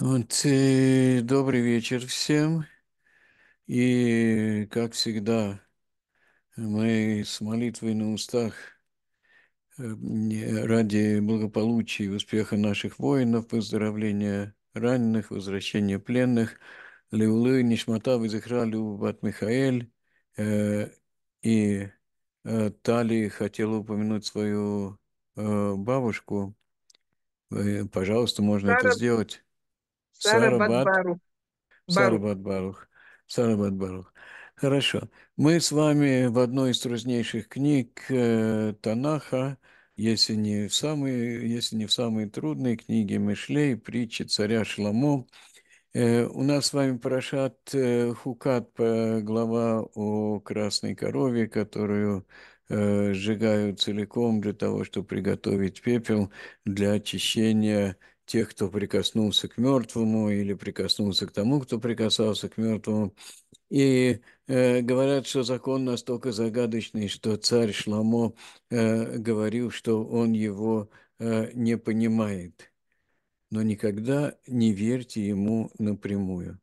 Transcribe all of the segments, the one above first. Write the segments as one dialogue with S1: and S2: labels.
S1: Вот, э, добрый вечер всем. И, как всегда, мы с молитвой на устах э, ради благополучия и успеха наших воинов, выздоровления раненых, возвращения пленных, Леулы, Нишмата, Визихра, Любат Михаэль э, и э, Тали хотела упомянуть свою э, бабушку. Пожалуйста, можно это сделать.
S2: Сарабат
S1: Барух. Сарабат Барух. Хорошо. Мы с вами в одной из труднейших книг э, Танаха, если не в самой, если не в самой трудной книге, Мишлей, притчи царя Шламо. Э, у нас с вами прошат э, Хукат, э, глава о красной корове, которую э, сжигают целиком для того, чтобы приготовить пепел для очищения тех, кто прикоснулся к мертвому или прикоснулся к тому, кто прикасался к мертвому. И э, говорят, что закон настолько загадочный, что царь Шламо э, говорил, что он его э, не понимает. Но никогда не верьте ему напрямую.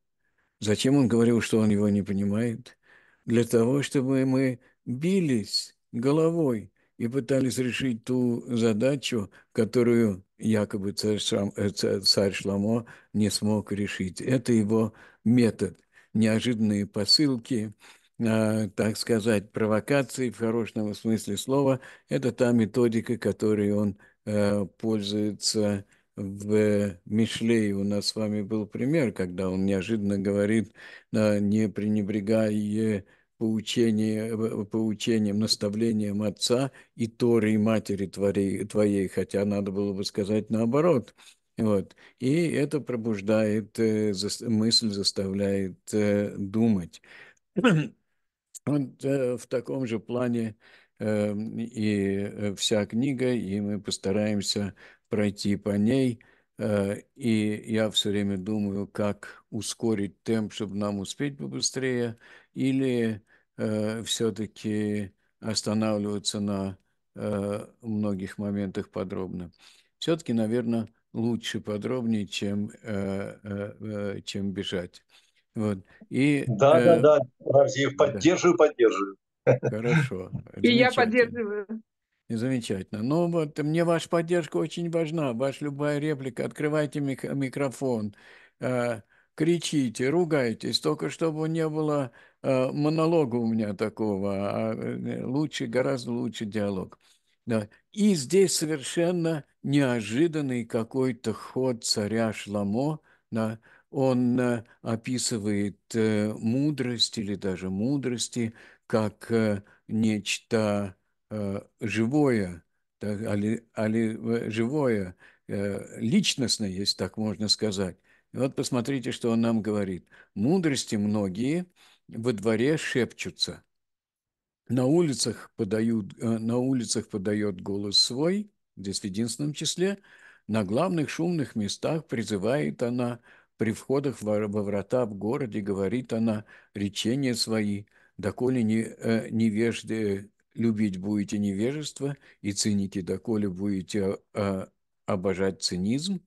S1: Зачем он говорил, что он его не понимает? Для того, чтобы мы бились головой и пытались решить ту задачу, которую якобы царь, Шам, э, царь Шламо не смог решить. Это его метод. Неожиданные посылки, а, так сказать, провокации в хорошем смысле слова – это та методика, которой он э, пользуется в Мишлее. У нас с вами был пример, когда он неожиданно говорит, а, не пренебрегая поучение, э, поучением, наставлением отца и Торы, и матери твоей, твоей, хотя надо было бы сказать наоборот. Вот. И это пробуждает э, мысль, заставляет э, думать. Вот в таком же плане и вся книга, и мы постараемся пройти по ней. И я все время думаю, как ускорить темп, чтобы нам успеть побыстрее, или э, все-таки останавливаться на э, многих моментах подробно. Все-таки, наверное, лучше подробнее, чем, э, э, э, чем бежать. Вот. И, да, э, да,
S2: да, Алексеев, поддерживаю, да. поддерживаю.
S1: Хорошо. И я
S2: поддерживаю.
S1: Замечательно. Ну вот мне ваша поддержка очень важна. Ваша любая реплика. Открывайте микрофон, э, кричите, ругайтесь, только чтобы не было Э, монолога у меня такого, а э, лучше, гораздо лучше диалог. Да. И здесь совершенно неожиданный какой-то ход царя Шламо, да, он э, описывает мудрость или даже мудрости как нечто живое, так, али, али, живое, личностное, если так можно сказать. И вот посмотрите, что он нам говорит. Мудрости многие, во дворе шепчутся. На улицах, подают, э, на улицах подает голос свой, здесь в единственном числе, на главных шумных местах призывает она, при входах во врата в городе говорит она речения свои, доколе не, э, невежды любить будете невежество и циники, доколе будете э, обожать цинизм,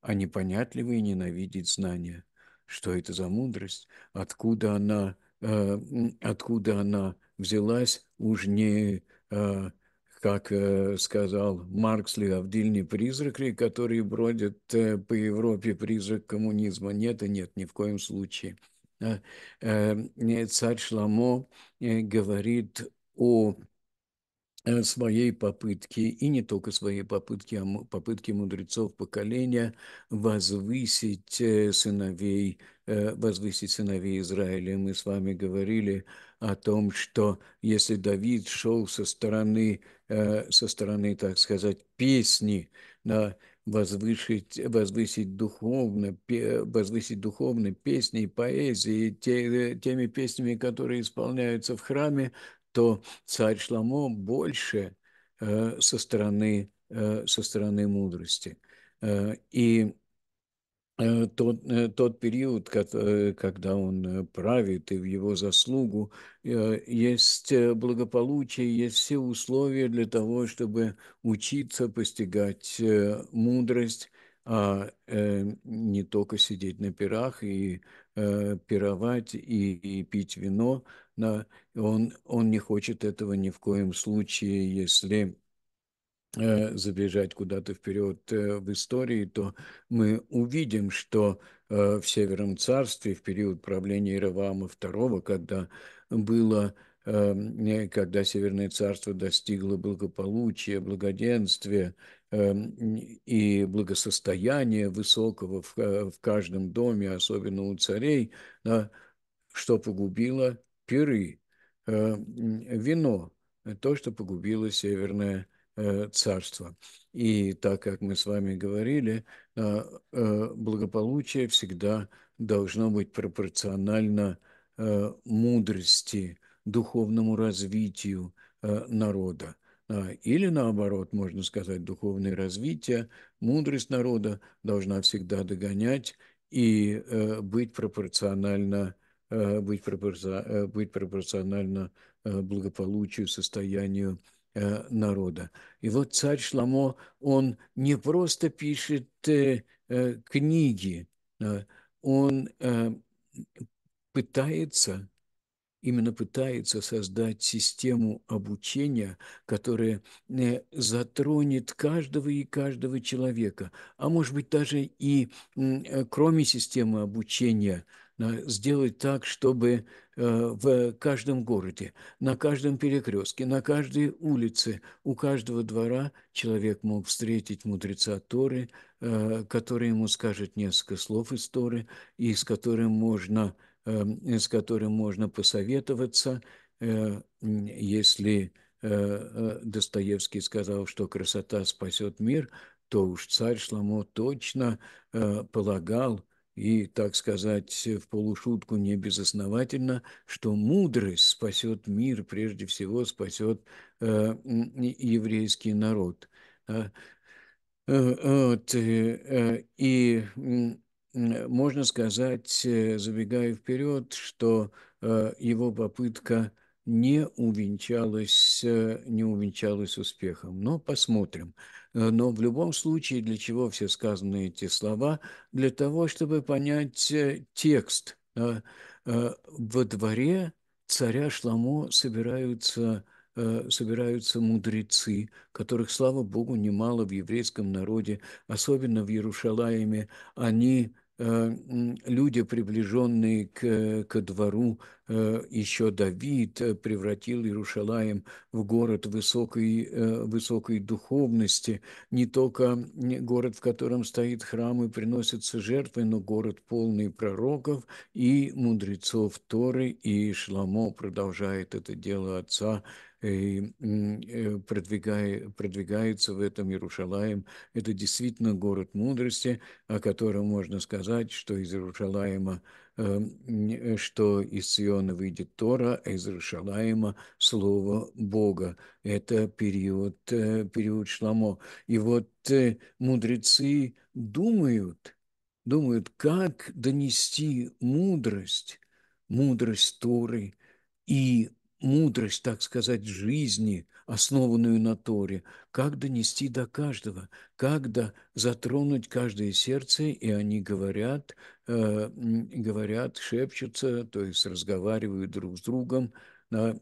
S1: а непонятливые ненавидеть знания. Что это за мудрость? Откуда она Э, откуда она взялась, уж не, э, как э, сказал Маркс, Леовдиль а не призрак ли, который бродит по Европе, призрак коммунизма. Нет и нет, ни в коем случае. А, царь Шламо говорит о своей попытке и не только своей попытке а попытке мудрецов поколения возвысить сыновей Э, возвысить сыновей Израиля. Мы с вами говорили о том, что если Давид шел со стороны, э, со стороны, так сказать, песни на возвысить, возвысить духовно, возвысить духовно песни и поэзии те, э, теми песнями, которые исполняются в храме, то царь Шламо больше со стороны, со стороны мудрости. И Э, тот, э, тот период, э, когда он правит, и в его заслугу есть благополучие, есть все условия для того, чтобы учиться постигать мудрость, а не только сидеть на пирах и пировать и, и пить вино. Он, он не хочет этого ни в коем случае, если Э, забежать куда-то вперед э, в истории, то мы увидим, что э, в Северном царстве в период правления Иеровама II, когда было эм, когда Северное царство достигло благополучия, благоденствия эм, и благосостояния высокого в каждом доме, особенно у царей, что погубило пиры, вино, то, что погубило Северное Э, царства. И так как мы с вами говорили, а, э, благополучие всегда должно быть пропорционально э, мудрости, духовному развитию народа. А, или наоборот, можно сказать, духовное развитие, мудрость народа должна всегда догонять и быть пропорционально быть пропорционально благополучию, состоянию Э, народа. И вот царь Шламо, он не просто пишет э, э, книги, э, он э, пытается, именно пытается создать систему обучения, которая э, затронет каждого и каждого человека, а может быть даже и э, кроме системы обучения – сделать так, чтобы э, в каждом городе, на каждом перекрестке, на каждой улице, у каждого двора человек мог встретить мудреца Торы, э, который ему скажет несколько слов из Торы, и с которым можно, эм, с которым можно посоветоваться, э, если Достоевский сказал, что красота спасет мир, то уж царь Шламо точно полагал, и, так сказать, в полушутку не безосновательно, что мудрость спасет мир, прежде всего спасет э, еврейский народ. Э, э, вот, э, и можно сказать, забегая вперед, что его попытка не увенчалось, э, не увенчалось успехом. Но посмотрим. Э, но в любом случае, для чего все сказаны эти слова? Для того, чтобы понять э, текст. Во дворе царя Шламо собираются собираются мудрецы, которых, слава Богу, немало в еврейском народе, особенно в Иерушалаиме. Они Э, люди, приближенные к, ко двору, э, еще Давид э, превратил Иерушалаем в город высокой, высокой духовности, не только город, в котором стоит храм и приносятся жертвы, но город полный пророков и мудрецов Торы, и Шламо продолжает это дело отца продвигает, э, продвигается в этом Иерушалаем. Это действительно город мудрости, о котором можно сказать, что из Иерушалаема, эм, что из Сиона выйдет Тора, а из Иерушалаема – Слово Бога. Это период, э, период Шламо. И вот э, мудрецы думают, думают, как донести мудрость, мудрость Торы и мудрость, так сказать, жизни, основанную на Торе, как донести до каждого, как до, затронуть каждое сердце, и они говорят, э, говорят, шепчутся, то есть разговаривают друг с другом на,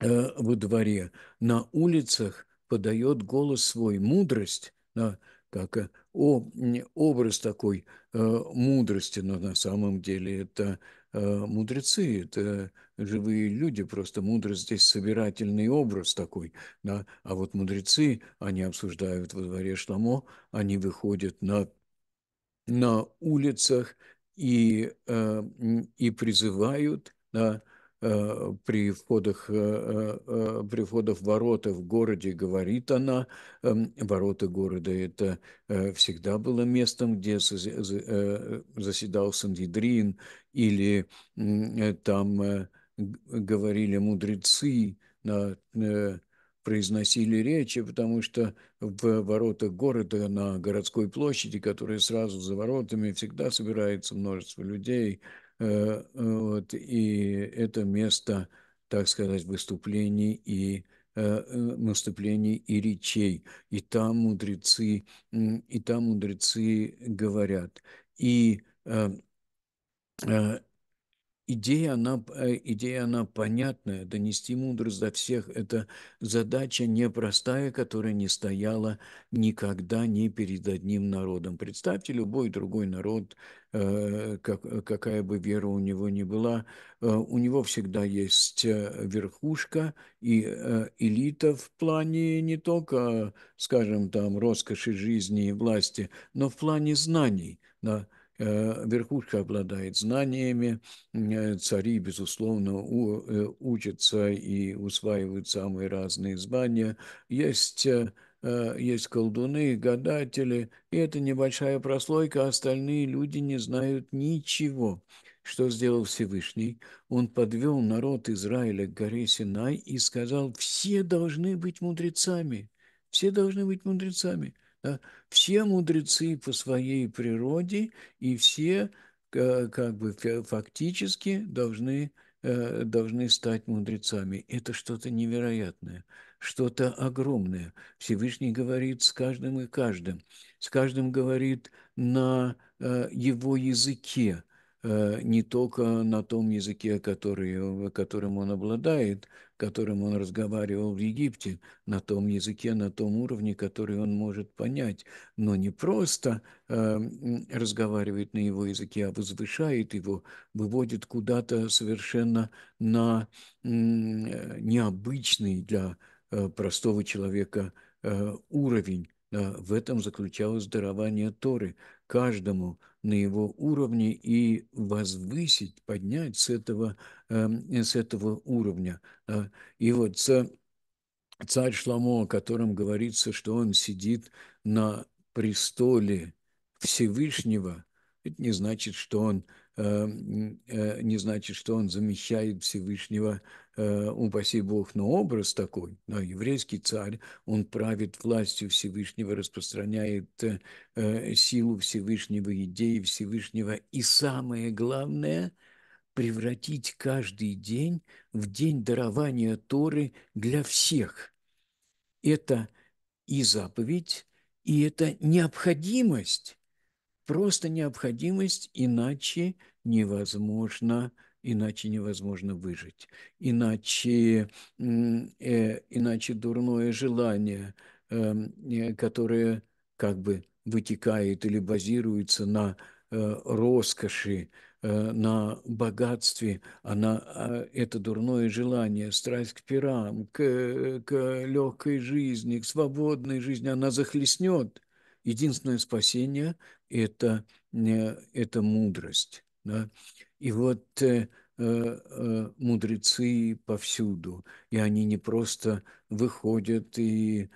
S1: э, во дворе. На улицах подает голос свой мудрость, на, как э, о, образ такой э, мудрости, но на самом деле это – Э, мудрецы, это живые люди, просто мудрость здесь собирательный образ такой, да, а вот мудрецы, они обсуждают во дворе Шламо, они выходят на, на улицах и, э, и призывают, да, Э, при входах, э, э, при входах ворота в городе, говорит она. Эм, ворота города – это всегда было местом, где заседал Сандидрин, или там говорили мудрецы, произносили речи, потому что в воротах города на городской площади, которая сразу за воротами, всегда собирается множество людей – Э, вот, и это место, так сказать, выступлений и э, э, наступлений и речей. И там мудрецы, и там мудрецы говорят. И идея, она, э, идея, она понятная, донести мудрость до всех – это задача непростая, которая не стояла никогда ни перед одним народом. Представьте любой другой народ, э, как, э, какая бы вера у него ни была, у него всегда есть верхушка и элита в плане не только, скажем, там, роскоши жизни и власти, но в плане знаний, да, – Э, верхушка обладает знаниями, э, цари, безусловно, у, э, учатся и усваивают самые разные звания. Есть есть колдуны, гадатели, и это небольшая прослойка, а остальные люди не знают ничего. Что сделал Всевышний? Он подвел народ Израиля к горе Синай и сказал, все должны быть мудрецами, все должны быть мудрецами. Да? Все мудрецы по своей природе и все э, как бы фактически должны, э, должны стать мудрецами. Это что-то невероятное, что-то огромное. Всевышний говорит с каждым и каждым. С каждым говорит на э, его языке, Э, не только на том языке, который, которым он обладает, которым он разговаривал в Египте, на том языке, на том уровне, который он может понять, но не просто э, разговаривает на его языке, а возвышает его, выводит куда-то совершенно на э, необычный для э, простого человека э, уровень. Да, э, в этом заключалось дарование Торы. Каждому на его уровне и возвысить, поднять с этого, эм, э, с этого уровня. А, и вот царь Шламо, о котором говорится, что он сидит на престоле Всевышнего, это не значит, что он эм, э, не значит, что он замещает Всевышнего Э, упаси Бог, но образ такой, да, еврейский царь, он правит властью Всевышнего, распространяет э, э, силу Всевышнего, идеи Всевышнего, и самое главное – превратить каждый день в день дарования Торы для всех. Это и заповедь, и это необходимость, просто необходимость, иначе невозможно иначе невозможно выжить, иначе, э, иначе дурное желание, эм, э, которое как бы вытекает или базируется на э, роскоши, э, на богатстве, она, а, это дурное желание, страсть к пирам, к, к легкой жизни, к свободной жизни, она захлестнет. Единственное спасение это, э, – это мудрость. Да? И вот э, э, э, мудрецы повсюду, и они не просто выходят и,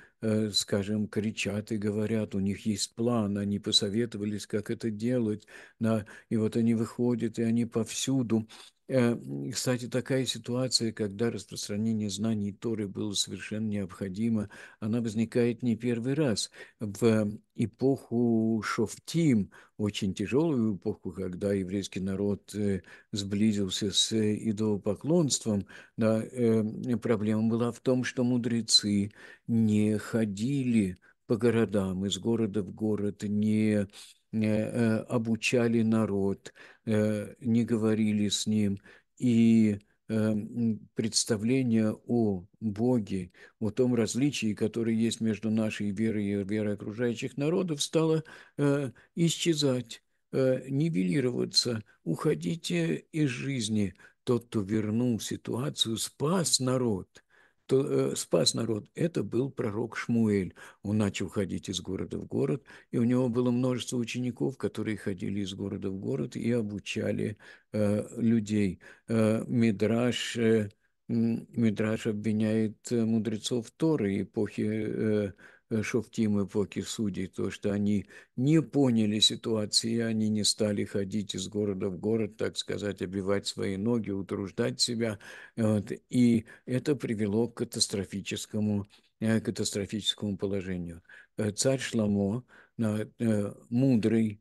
S1: скажем, кричат и говорят, у них есть план, они посоветовались, как это делать, да, и вот они выходят, и они повсюду, Э, кстати, такая ситуация, когда распространение знаний Торы было совершенно необходимо, она возникает не первый раз. В эпоху Шофтим, очень тяжелую эпоху, когда еврейский народ э, сблизился с э, идолопоклонством, да, проблема была в том, что мудрецы не ходили по городам, из города в город, не Э, обучали народ, э, не говорили с ним. И э, представление о Боге, о том различии, которое есть между нашей верой и верой окружающих народов, стало исчезать, нивелироваться, уходить из жизни. Тот, кто вернул ситуацию, спас народ – то, э, спас народ, это был пророк Шмуэль. Он начал ходить из города в город, и у него было множество учеников, которые ходили из города в город и обучали э, людей. Э, Мидраш, э, Мидраш обвиняет э, мудрецов Торы эпохи э, Э, Шофтим эпохи судей, то, что они не поняли ситуации, они не стали ходить из города в город, так сказать, обивать свои ноги, утруждать себя. Вот, и это привело к катастрофическому, э, катастрофическому положению. Э, царь Шламо, мудрый,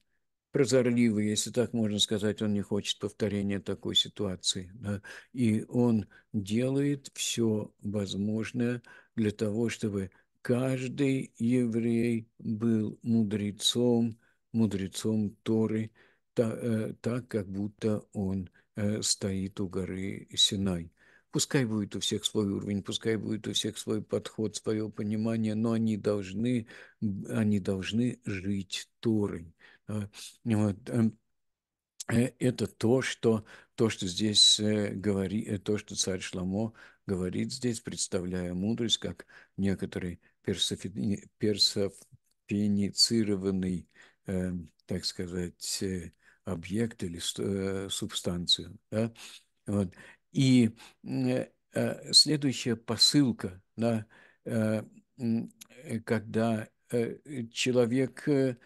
S1: прозорливый, если так можно сказать, он не хочет повторения такой ситуации. Да? И он делает все возможное для того, чтобы каждый еврей был мудрецом, мудрецом Торы, э, так, как будто он э, стоит у горы Синай. Пускай будет у всех свой уровень, пускай будет у всех свой подход, свое понимание, но они должны, они должны жить Торой. А, вот. Э, это то, что, то, что здесь говорит, то, что царь Шламо говорит здесь, представляя мудрость как некоторые персофиницированный, э, так сказать, э, объект или э, субстанцию. Да? Вот. И э, э следующая посылка, да, э, э, когда э, человек... Э,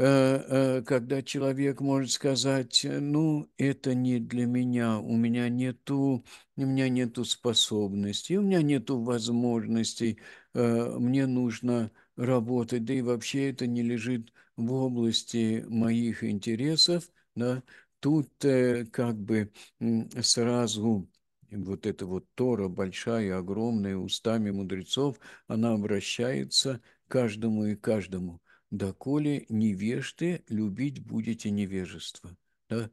S1: когда человек может сказать, ну, это не для меня, у меня нету, у меня нету способностей, у меня нету возможностей, Э, мне нужно работать, да и вообще это не лежит в области моих интересов, да, тут э, как бы сразу вот эта вот Тора, большая, огромная, устами мудрецов, она обращается каждому и каждому. «Доколе невежды любить будете невежество». Да?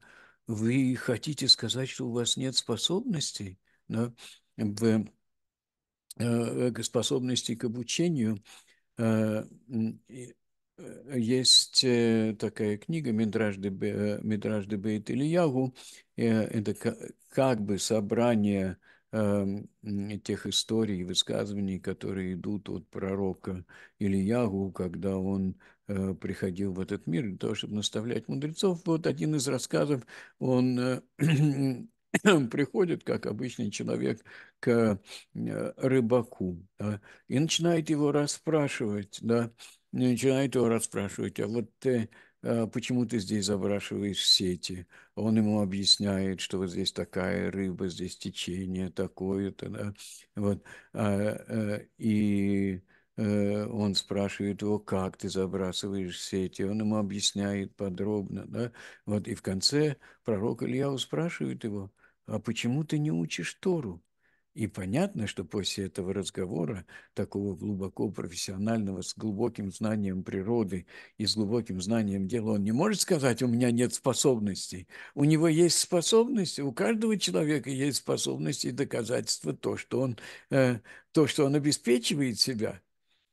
S1: Вы хотите сказать, что у вас нет способностей? Да? В Э, способности к обучению э, есть э, такая книга Мидражды Мидражды Бейт Ильягу. Это как бы собрание тех историй и высказываний, которые идут от пророка Ильягу, когда он приходил в этот мир для того, чтобы наставлять мудрецов. Вот один из рассказов, он приходит, как обычный человек, к э, рыбаку да, и начинает его расспрашивать, да, начинает его расспрашивать, а вот ты а почему ты здесь забрашиваешь сети? Он ему объясняет, что вот здесь такая рыба, здесь течение такое-то, да, вот, а, э, и э, он спрашивает его, как ты забрасываешь сети, он ему объясняет подробно, да, вот, и в конце пророк Илья спрашивает его, а почему ты не учишь Тору? И понятно, что после этого разговора, такого глубоко профессионального, с глубоким знанием природы и с глубоким знанием дела, он не может сказать, у меня нет способностей. У него есть способности, у каждого человека есть способности и доказательства то, что он, э, то, что он обеспечивает себя,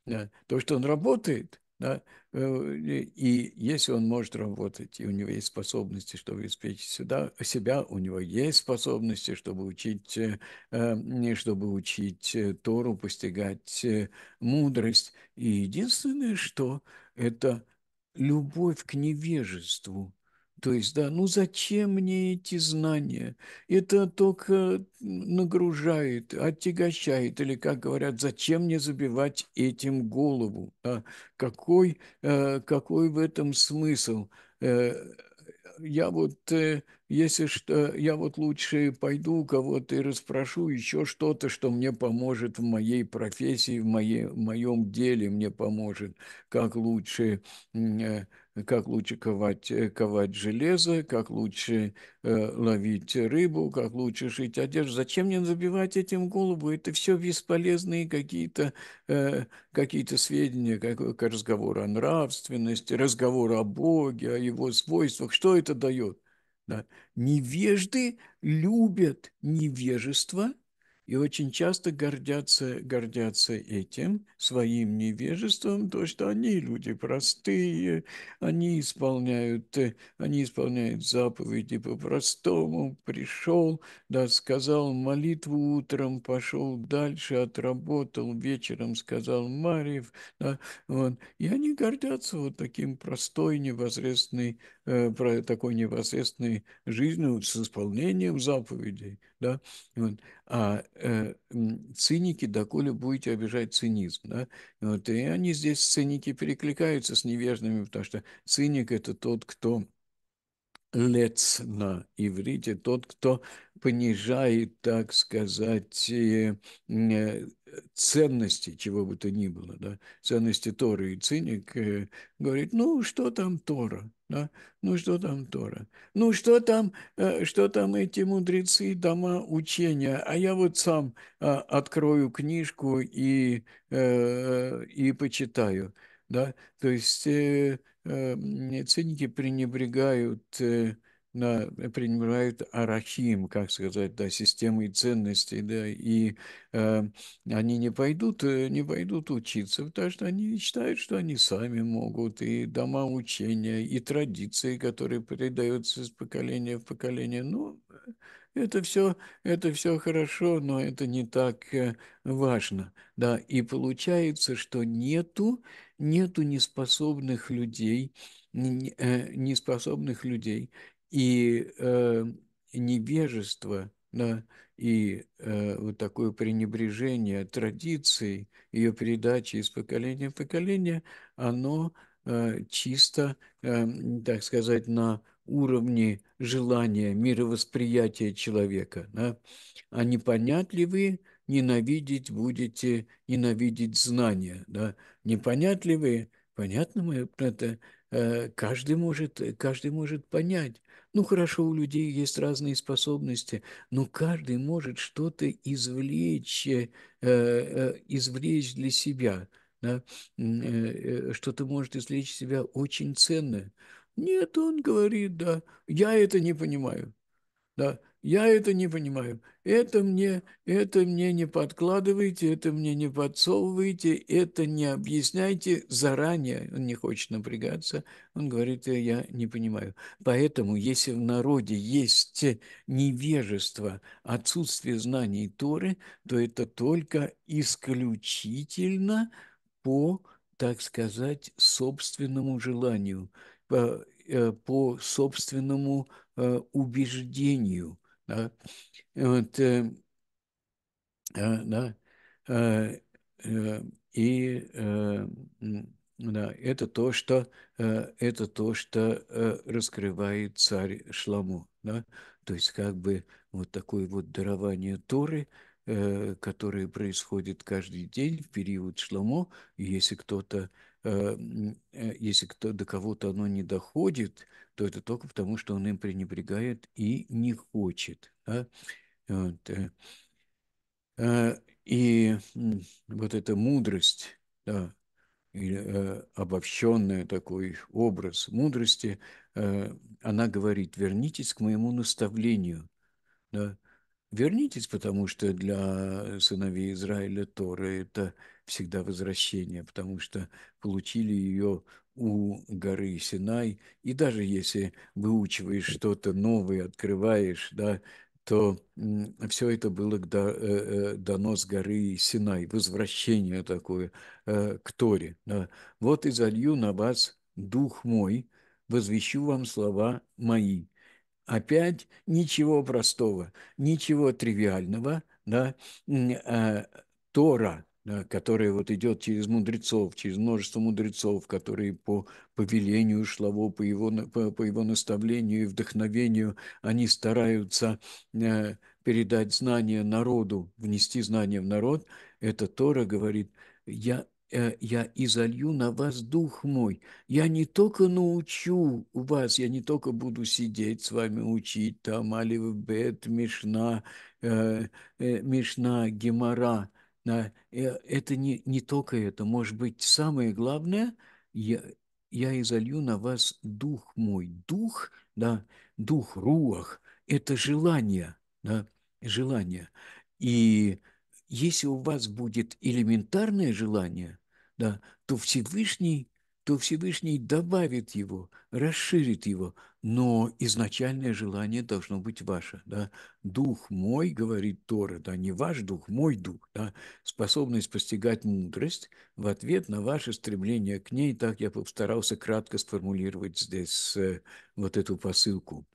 S1: э, то, что он работает. Да? Э, и если он может работать, и у него есть способности, чтобы обеспечить сюда, себя, у него есть способности, чтобы учить, э, чтобы учить э, Тору, постигать мудрость. И единственное, что это любовь к невежеству, то есть, да, ну зачем мне эти знания? Это только нагружает, отягощает, или, как говорят, зачем мне забивать этим голову? А какой, э, какой в этом смысл? Э, я вот, э, если что, я вот лучше пойду кого-то и расспрошу еще что-то, что мне поможет в моей профессии, в, моей, в моем деле мне поможет, как лучше как лучше ковать, э, ковать железо, как лучше э, ловить рыбу, как лучше шить одежду. Зачем мне забивать этим голову? Это все бесполезные какие-то э, какие сведения, как, как э, разговор о нравственности, разговор о Боге, о его свойствах. Что это дает? Да. Невежды любят невежество – и очень часто гордятся, гордятся этим, своим невежеством, то, что они люди простые, они исполняют, э, они исполняют заповеди по-простому, пришел, да, сказал молитву утром, пошел дальше, отработал, вечером сказал Марьев, да, вот. И они гордятся вот таким простой, невозрестной Э, про такой непосредственной жизнью вот, с исполнением заповедей. Да? Вот. А э, циники, доколе будете обижать цинизм. Да? Вот. И они здесь, циники, перекликаются с невежными, потому что циник – это тот, кто лец на иврите, тот, кто понижает, так сказать, э, ценности чего бы то ни было, да, ценности Торы и циник, э, говорит, ну, что там Тора, да, ну, что там Тора, ну, что там, э, что там эти мудрецы, дома учения, а я вот сам а, открою книжку и, и почитаю, да, то есть Эм, циники пренебрегают э, на, пренебрегают арахим, как сказать, да, системой ценностей, да, и э, они не пойдут, э, не пойдут учиться, потому что они считают, что они сами могут, и дома учения, и традиции, которые передаются из поколения в поколение, ну, это все, это все хорошо, но это не так э, важно. Да? И получается, что нету, нету неспособных людей, э, неспособных людей и э, невежество, да, и э, вот такое пренебрежение традиции, ее передачи из поколения в поколение, оно э, чисто, так сказать, на уровни желания, мировосприятия человека. Да? А непонятливы, ненавидеть будете, ненавидеть знания. Да? непонятливы, понятно, мы это э, каждый может, каждый может понять. Ну, хорошо, у людей есть разные способности, но каждый может что-то извлечь, э, э, извлечь для себя, да? что-то может извлечь из себя очень ценное. Нет, он говорит, да, я это не понимаю. Да, я это не понимаю. Это мне, это мне не подкладывайте, это мне не подсовывайте, это не объясняйте заранее. Он не хочет напрягаться. Он говорит, «Э, я не понимаю. Поэтому, если в народе есть невежество, отсутствие знаний Торы, то это только исключительно по, так сказать, собственному желанию – Э, по собственному э, убеждению. Да? Вот, э, да, и да, это то, что, это то, что раскрывает царь Шламу. Да? То есть как бы вот такое вот дарование Торы, которое происходит каждый день в период Шламо, если кто-то Э, э, если кто, до кого-то оно не доходит, то это только потому, что он им пренебрегает и не хочет. Да? Вот. Э, и вот эта мудрость, да, обобщенная такой образ мудрости, она говорит, вернитесь к моему наставлению, да, вернитесь, потому что для сыновей Израиля Тора это всегда возвращение, потому что получили ее у горы Синай, и даже если выучиваешь что-то новое, открываешь, да, то все это было э, э, дано с горы Синай, возвращение такое э, к Торе. Вот и залью на вас дух мой, возвещу вам слова мои. Опять ничего простого, ничего тривиального, да, а, Тора, да, которая вот идет через мудрецов, через множество мудрецов, которые по повелению Шлаво, по его, по, по его наставлению и вдохновению, они стараются э, передать знания народу, внести знания в народ, эта Тора говорит, я Э, я изолью на вас дух мой. Я не только научу вас, я не только буду сидеть с вами учить там Алиф Мишна, э, э, Мишна, Гемора. Да, э, это не, не только это. Может быть, самое главное, я, я изолью на вас дух мой. Дух, да, дух, руах, это желание, да, желание. И если у вас будет элементарное желание – да, то Всевышний, то Всевышний добавит его, расширит его, но изначальное желание должно быть ваше. Да? Дух мой, говорит Тора, да, не ваш дух, мой дух, да, способность постигать мудрость в ответ на ваше стремление к ней, так я постарался кратко сформулировать здесь э, вот эту посылку.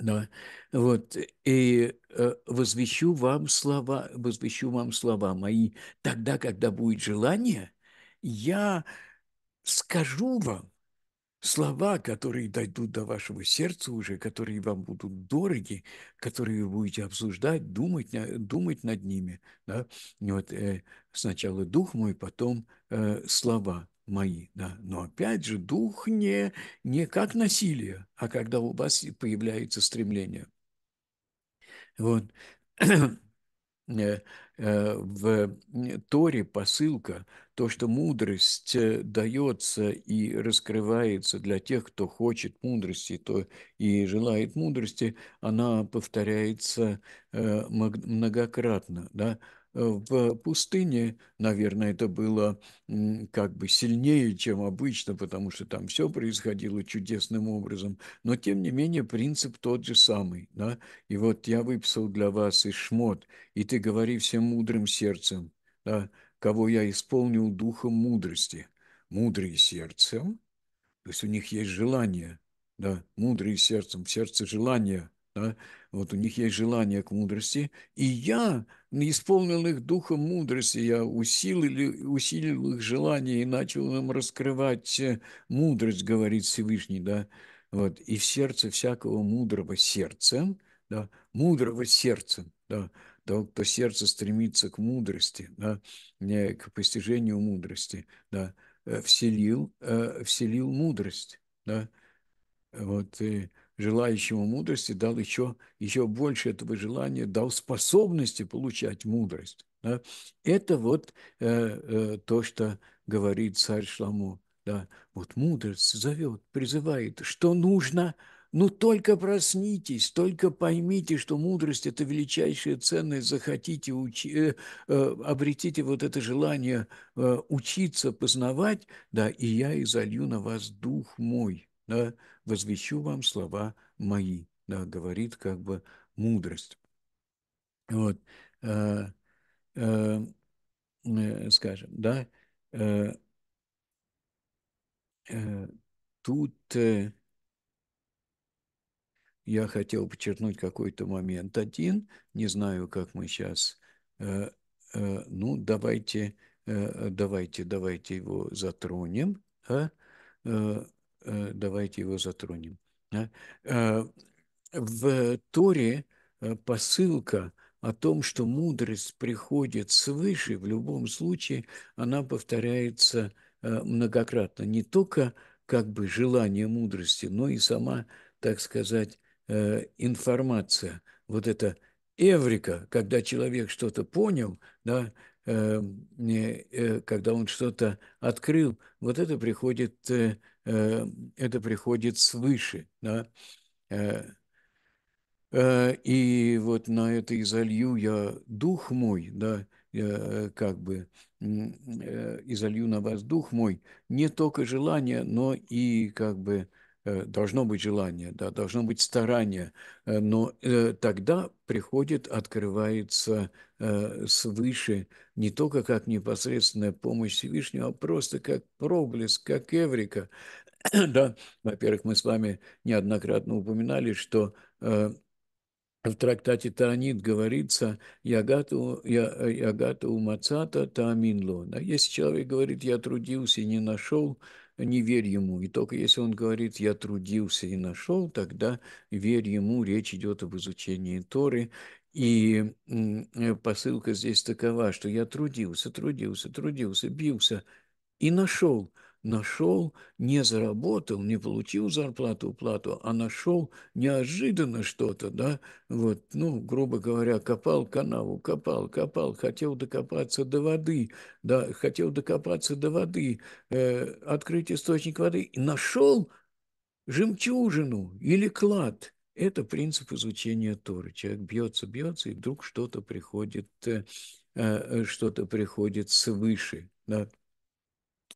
S1: Да, вот, и э, возвещу вам слова, возвещу вам слова мои тогда, когда будет желание, я скажу вам слова, которые дойдут до вашего сердца уже, которые вам будут дороги, которые вы будете обсуждать, думать, думать над ними. Да? Вот, э, сначала дух мой, потом э, слова мои. Да? Но опять же, дух не, не как насилие, а когда у вас появляется стремление. Вот. Э, э, в э, Торе посылка, то, что мудрость дается и раскрывается для тех, кто хочет мудрости то и желает мудрости, она повторяется многократно. Да? в пустыне, наверное, это было как бы сильнее, чем обычно, потому что там все происходило чудесным образом, но тем не менее принцип тот же самый. Да? И вот я выписал для вас и шмот, и ты говори всем мудрым сердцем, да? кого я исполнил духом мудрости. Мудрые сердцем, то есть у них есть желание, да, мудрые сердцем, в сердце желание, да, вот у них есть желание к мудрости. И я исполнил их духом мудрости, я усилил, усилил их желание и начал им раскрывать э, мудрость, говорит Всевышний, да. Вот. И в сердце всякого мудрого сердца, да, мудрого сердца, да, того, кто сердце стремится к мудрости, да, к постижению мудрости, да, э, вселил, э, вселил мудрость, да, вот, и, желающему мудрости дал еще, еще больше этого желания, дал способности получать мудрость. Да? Это вот э, э, то, что говорит царь Шламу. Да? Вот мудрость зовет, призывает, что нужно – ну, только проснитесь, только поймите, что мудрость – это величайшая ценность, захотите, учи, э, э, обретите вот это желание э, учиться, познавать, да, и я изолью на вас дух мой да, возвещу вам слова мои, да, говорит как бы мудрость. Вот, э, э, э, скажем, да, э, э, тут э, я хотел подчеркнуть какой-то момент один, не знаю, как мы сейчас, э, э, ну, давайте, э, э, давайте, давайте его затронем, да, э, Э, давайте его затронем. Э, в Торе э, посылка о том, что мудрость приходит свыше, в любом случае она повторяется многократно. Не только как бы желание мудрости, но и сама, так сказать, информация. Вот это эврика, когда человек что-то понял, да, когда он что-то открыл, вот это приходит Э, это приходит свыше. Да? Э, э, и вот на это изолью я дух мой, да, как бы изолью на вас дух мой, не только желание, но и как бы Э, должно быть желание, да, должно быть старание, э, но э, тогда приходит, открывается свыше не только как непосредственная помощь Всевышнего, а просто как проблеск, как эврика. да, во-первых, мы с вами неоднократно упоминали, что в трактате Таанит говорится «Ягату, я, ягату мацата тааминло». Да, если человек говорит «я трудился и не нашел», не верь ему. И только если он говорит «я трудился и нашел», тогда верь ему, речь идет об изучении Торы. И э, посылка здесь такова, что я трудился, трудился, трудился, бился и нашел нашел, не заработал, не получил зарплату, плату а нашел неожиданно что-то, да, вот, ну, грубо говоря, копал канаву, копал, копал, хотел докопаться до воды, да, хотел докопаться до воды, э, открыть источник воды, и нашел жемчужину или клад. Это принцип изучения Торы. Человек бьется, бьется, и вдруг что-то приходит, э, э что-то приходит свыше, да.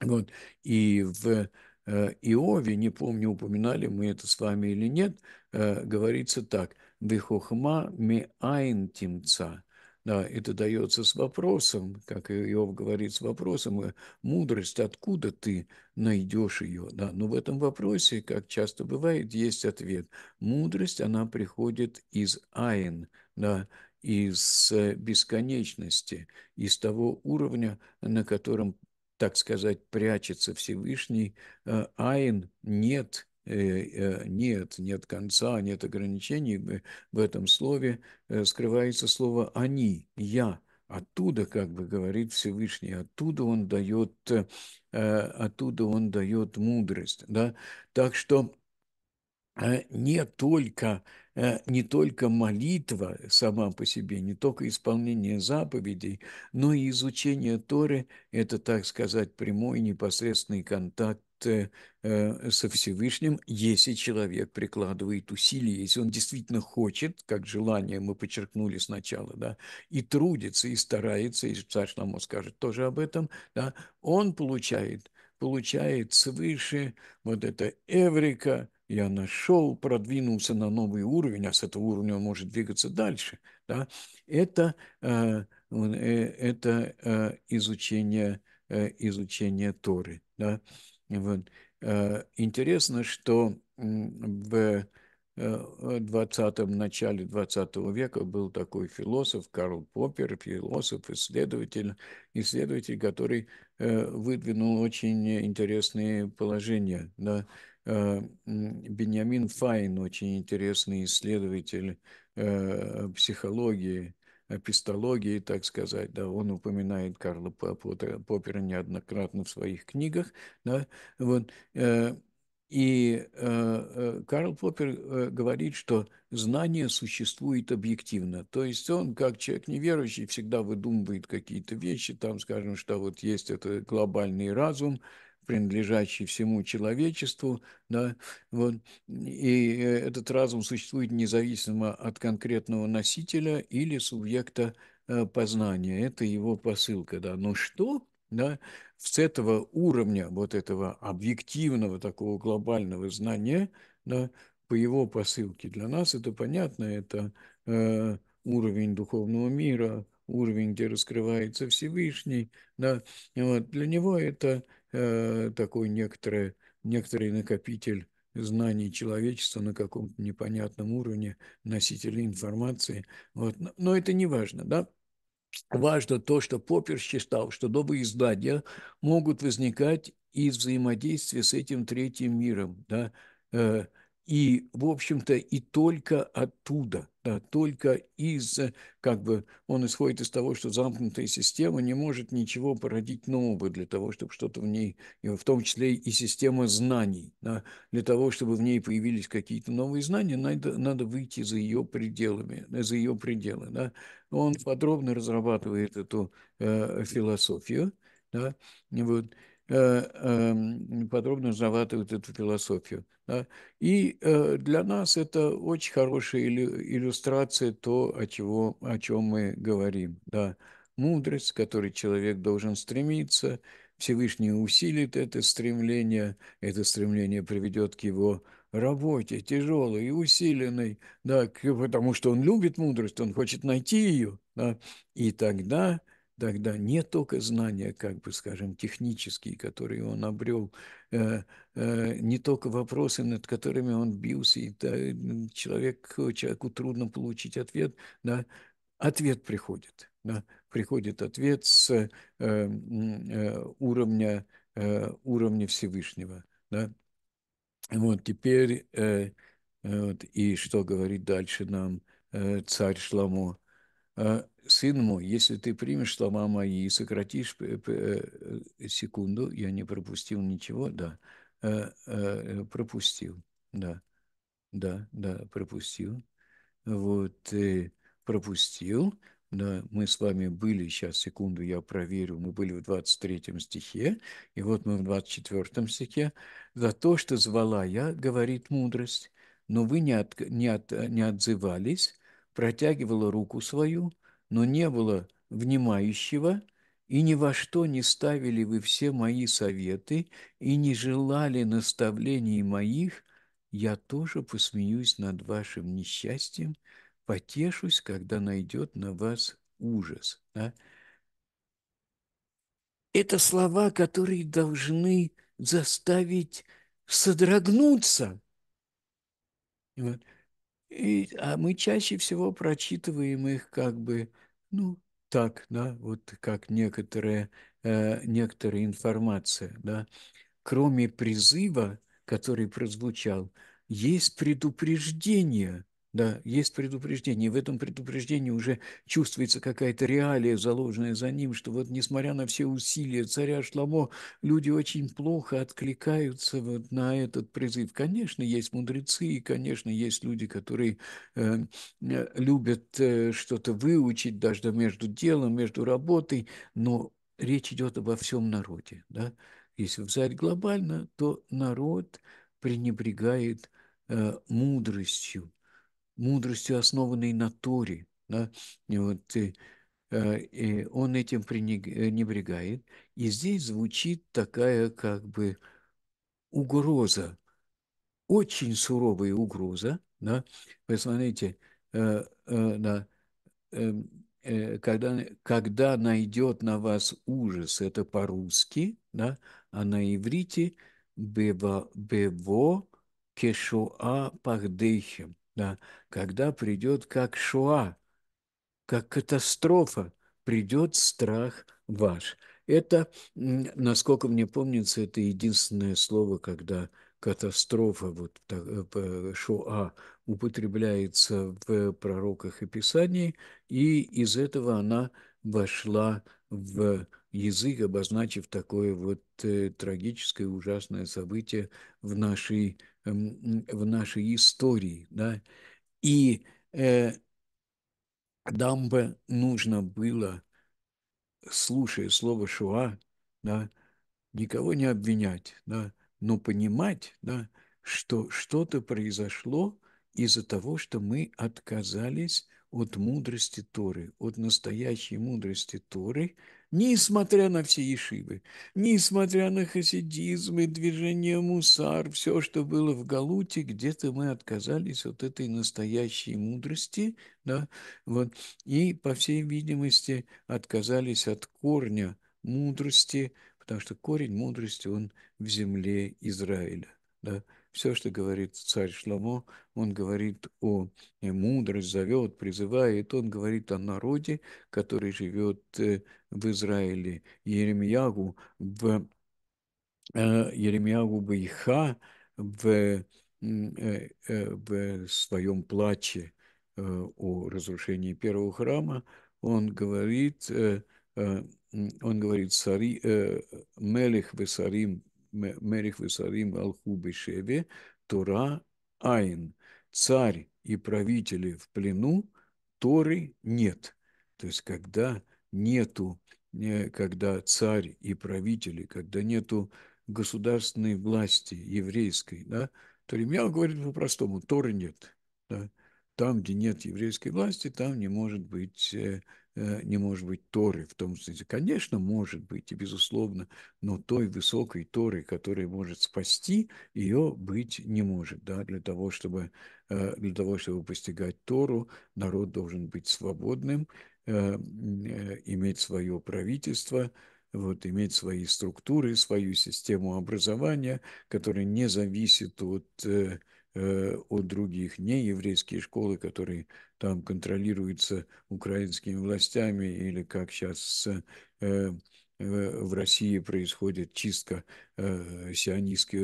S1: Вот. И в э, Иове, не помню, упоминали мы это с вами или нет, э, говорится так. «Вихохма айн тимца». Да, это дается с вопросом, как Иов говорит, с вопросом, э, мудрость, откуда ты найдешь ее? Да, но в этом вопросе, как часто бывает, есть ответ. Мудрость, она приходит из айн, да, из бесконечности, из того уровня, на котором так сказать, прячется Всевышний, э, Айн нет, э, э, нет, нет конца, нет ограничений. В этом слове скрывается слово «они», «я». Оттуда, как бы говорит Всевышний, оттуда он дает, оттуда он дает мудрость. Да? Так что Э, не только, э, не только молитва сама по себе, не только исполнение заповедей, но и изучение Торы – это, так сказать, прямой непосредственный контакт э, со Всевышним, если человек прикладывает усилия, если он действительно хочет, как желание мы подчеркнули сначала, да, и трудится, и старается, и царь Шламо скажет тоже об этом, да, он получает, получает свыше вот это эврика – я нашел, продвинулся на новый уровень, а с этого уровня он может двигаться дальше. Да? Это, э, э, это э, изучение, изучение Торы. Да? Вот. Интересно, что в 20 начале 20 века был такой философ Карл Поппер, философ, исследователь, исследователь, который выдвинул очень интересные положения. Да? Э, Беньямин Файн, очень интересный исследователь э, психологии, эпистологии, так сказать, да, он упоминает Карла Поппера неоднократно в своих книгах, да, вот, э, и Карл Поппер говорит, что знание существует объективно. То есть он, как человек неверующий, всегда выдумывает какие-то вещи, там, скажем, что вот есть этот глобальный разум, принадлежащий всему человечеству, да, вот, и э, этот разум существует независимо от конкретного носителя или субъекта э, познания. Это его посылка, да. Но что да, с этого уровня, вот этого объективного такого глобального знания, да, по его посылке для нас это понятно, это э, уровень духовного мира, уровень, где раскрывается Всевышний, да, вот, для него это Э, такой некоторый, некоторый накопитель знаний человечества на каком-то непонятном уровне, носители информации. Вот. Но это не важно, да? Важно то, что Поппер считал, что новые издания могут возникать из взаимодействия с этим третьим миром, да, э, и, в общем-то, и только оттуда, да, только из, э, как бы, он исходит из того, что замкнутая система не может ничего породить нового для того, чтобы что-то в ней, в том числе и система знаний, да, для того, чтобы в ней появились какие-то новые знания, надо, надо выйти за ее пределами, э, за ее пределы. Да. Он подробно разрабатывает эту э, философию, да, вот, Э, эм, подробно разрабатывают эту философию. И э, для нас это очень хорошая иллюстрация то, о, чего, о чем мы говорим. Да? Мудрость, к которой человек должен стремиться, Всевышний усилит это стремление, это стремление приведет к его работе, тяжелой и усиленной, да, потому что он любит мудрость, он хочет найти ее, да, и тогда – тогда не только знания, как бы, скажем, технические, которые он обрел, э, э, не только вопросы, над которыми он бился, и да, человек, э, человеку трудно получить ответ, да, ответ приходит, да, приходит ответ с уровня, уровня Всевышнего, да. Вот теперь, вот, и что говорит дальше нам царь Шламо, а, сын мой, если ты примешь слова мои и сократишь э, секунду, я не пропустил ничего, да, э, э, пропустил, да, да, да, пропустил, вот, пропустил, да, мы с вами были, сейчас, секунду, я проверю, мы были в 23 стихе, и вот мы в 24 стихе. «За то, что звала я, говорит мудрость, но вы не, от, не, от, не отзывались, протягивала руку свою, но не было внимающего, и ни во что не ставили вы все мои советы, и не желали наставлений моих, я тоже посмеюсь над вашим несчастьем, потешусь, когда найдет на вас ужас». Да? Это слова, которые должны заставить содрогнуться. Вот. И, а мы чаще всего прочитываем их как бы, ну, так, да, вот как некоторая, э, некоторая информация, да. Кроме призыва, который прозвучал, есть предупреждение – да, есть предупреждение. В этом предупреждении уже чувствуется какая-то реалия, заложенная за ним, что вот несмотря на все усилия царя Шламо, люди очень плохо откликаются вот на этот призыв. Конечно, есть мудрецы, и, конечно, есть люди, которые э, э любят э, что-то выучить даже между делом, между работой, но речь идет обо всем народе. Да? Если взять глобально, то народ пренебрегает э, мудростью мудростью, основанной на Торе. Да? И вот, и, э, э, и он этим пренебрегает. Э, и здесь звучит такая как бы угроза, очень суровая угроза. Да? Вы смотрите, да, эм, когда, когда найдет на вас ужас, это по-русски, да? а на иврите «бево, бево кешуа пахдейхем» да, когда придет как шоа, как катастрофа, придет страх ваш. Это, насколько мне помнится, это единственное слово, когда катастрофа, вот так э, шоа, употребляется в пророках и писании, и из этого она вошла в язык, обозначив такое вот э, трагическое, ужасное событие в нашей в нашей истории. Да? И э, Дамбе нужно было, слушая слово «шуа», да, никого не обвинять, да, но понимать, да, что что-то произошло из-за того, что мы отказались от мудрости Торы, от настоящей мудрости Торы – Несмотря на все ешивы, несмотря на хасидизм и движение мусар, все, что было в Галуте, где-то мы отказались от этой настоящей мудрости, да, вот, и, по всей видимости, отказались от корня мудрости, потому что корень мудрости, он в земле Израиля, да, все, что говорит царь Шламо, он говорит о э, мудрости, зовет, призывает. Он говорит о народе, который живет э, в Израиле. Еремьягу в э, Еремьягу Бейха в, в своем плаче о разрушении первого храма, он говорит, он говорит, Сари, Мелих Весарим Мерих Весарим Алху Бешеве, Тора Айн. Царь и правители в плену, Торы нет. То есть, когда нету, э, когда царь и правители, когда нету государственной власти еврейской, да, то Ремьял говорит по-простому, Торы нет. Да. Там, где нет еврейской власти, там не может быть э, Э, не может быть Торы в том смысле. Конечно, может быть, и безусловно, но той высокой Торы, которая может спасти, ее быть не может. Да? Для, того, чтобы, э, для того, чтобы постигать Тору, народ должен быть свободным, э, иметь свое правительство, вот, иметь свои структуры, свою систему образования, которая не зависит от Э, от других нееврейские школы, которые там контролируются украинскими властями, или как сейчас э, э, в России происходит чистка сионистских,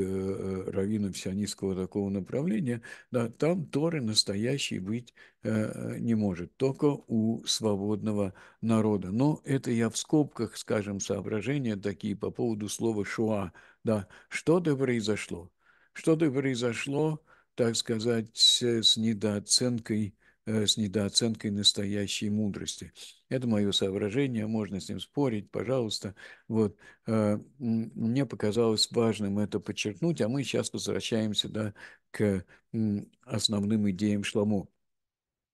S1: раввинов сионистского такого направления, да, там Торы настоящей быть не может, только у свободного народа. Но это я в скобках, скажем, соображения такие по поводу слова «шуа». Да, что-то произошло. Что-то произошло, так сказать, с недооценкой э, с недооценкой настоящей мудрости. Это мое соображение, можно с ним спорить, пожалуйста. Вот. Э, мне показалось важным это подчеркнуть, а мы сейчас возвращаемся да, к основным идеям Шламу.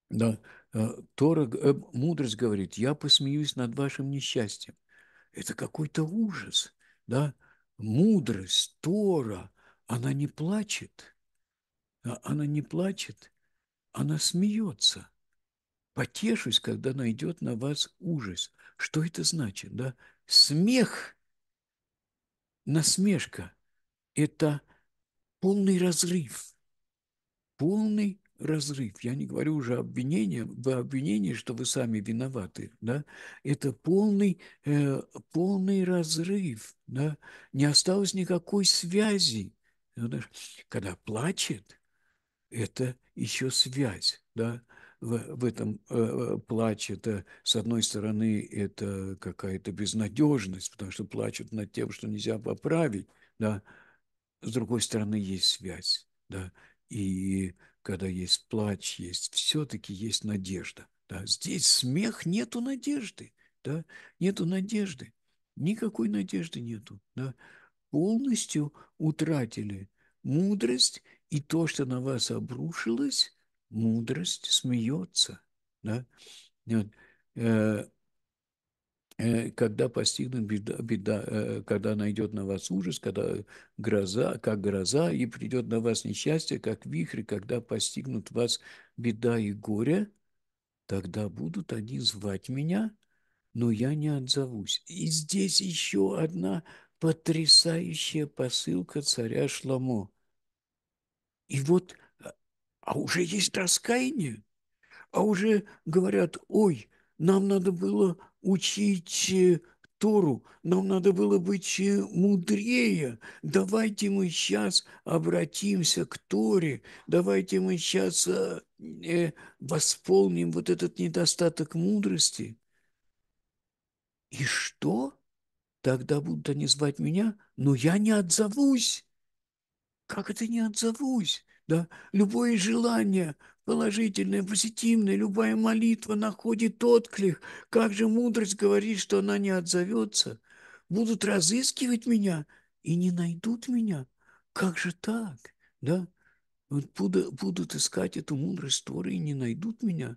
S1: Да. Э, Тора, мудрость говорит, я посмеюсь над вашим несчастьем. Это какой-то ужас. Да? Мудрость, Тора, она не плачет. А она не плачет, она смеется. Потешусь, когда найдет на вас ужас. Что это значит, да? Смех, насмешка – это полный разрыв. Полный разрыв. Я не говорю уже обвинение, вы обвинение, что вы сами виноваты. Да? Это полный, э, полный разрыв. Да? Не осталось никакой связи. Когда плачет, это еще связь, да, в, в этом э, э, плаче это, с одной стороны, это какая-то безнадежность, потому что плачут над тем, что нельзя поправить, да, с другой стороны, есть связь, да, и когда есть плач, есть все-таки есть надежда, да, здесь смех нету надежды, да, нету надежды, никакой надежды нету, да, полностью утратили мудрость и то, что на вас обрушилось, мудрость смеется. Да? Вот. Э, э, когда постигнут беда, беда э, когда найдет на вас ужас, когда гроза, как гроза, и придет на вас несчастье, как вихрь, когда постигнут вас беда и горе, тогда будут они звать меня, но я не отзовусь. И здесь еще одна потрясающая посылка царя Шламо. И вот, э, а уже есть раскаяние, а уже говорят, ой, нам надо было учить э, Тору, нам надо было быть э, мудрее. Давайте мы сейчас обратимся к Торе, давайте мы сейчас восполним вот этот недостаток мудрости. И что? Тогда будут они звать меня, но я не отзовусь как это не отзовусь? Да, любое желание, положительное, позитивное, любая молитва находит отклик. Как же мудрость говорит, что она не отзовется? Будут разыскивать меня и не найдут меня. Как же так? Да? Вот буду, будут искать эту мудрость творы и не найдут меня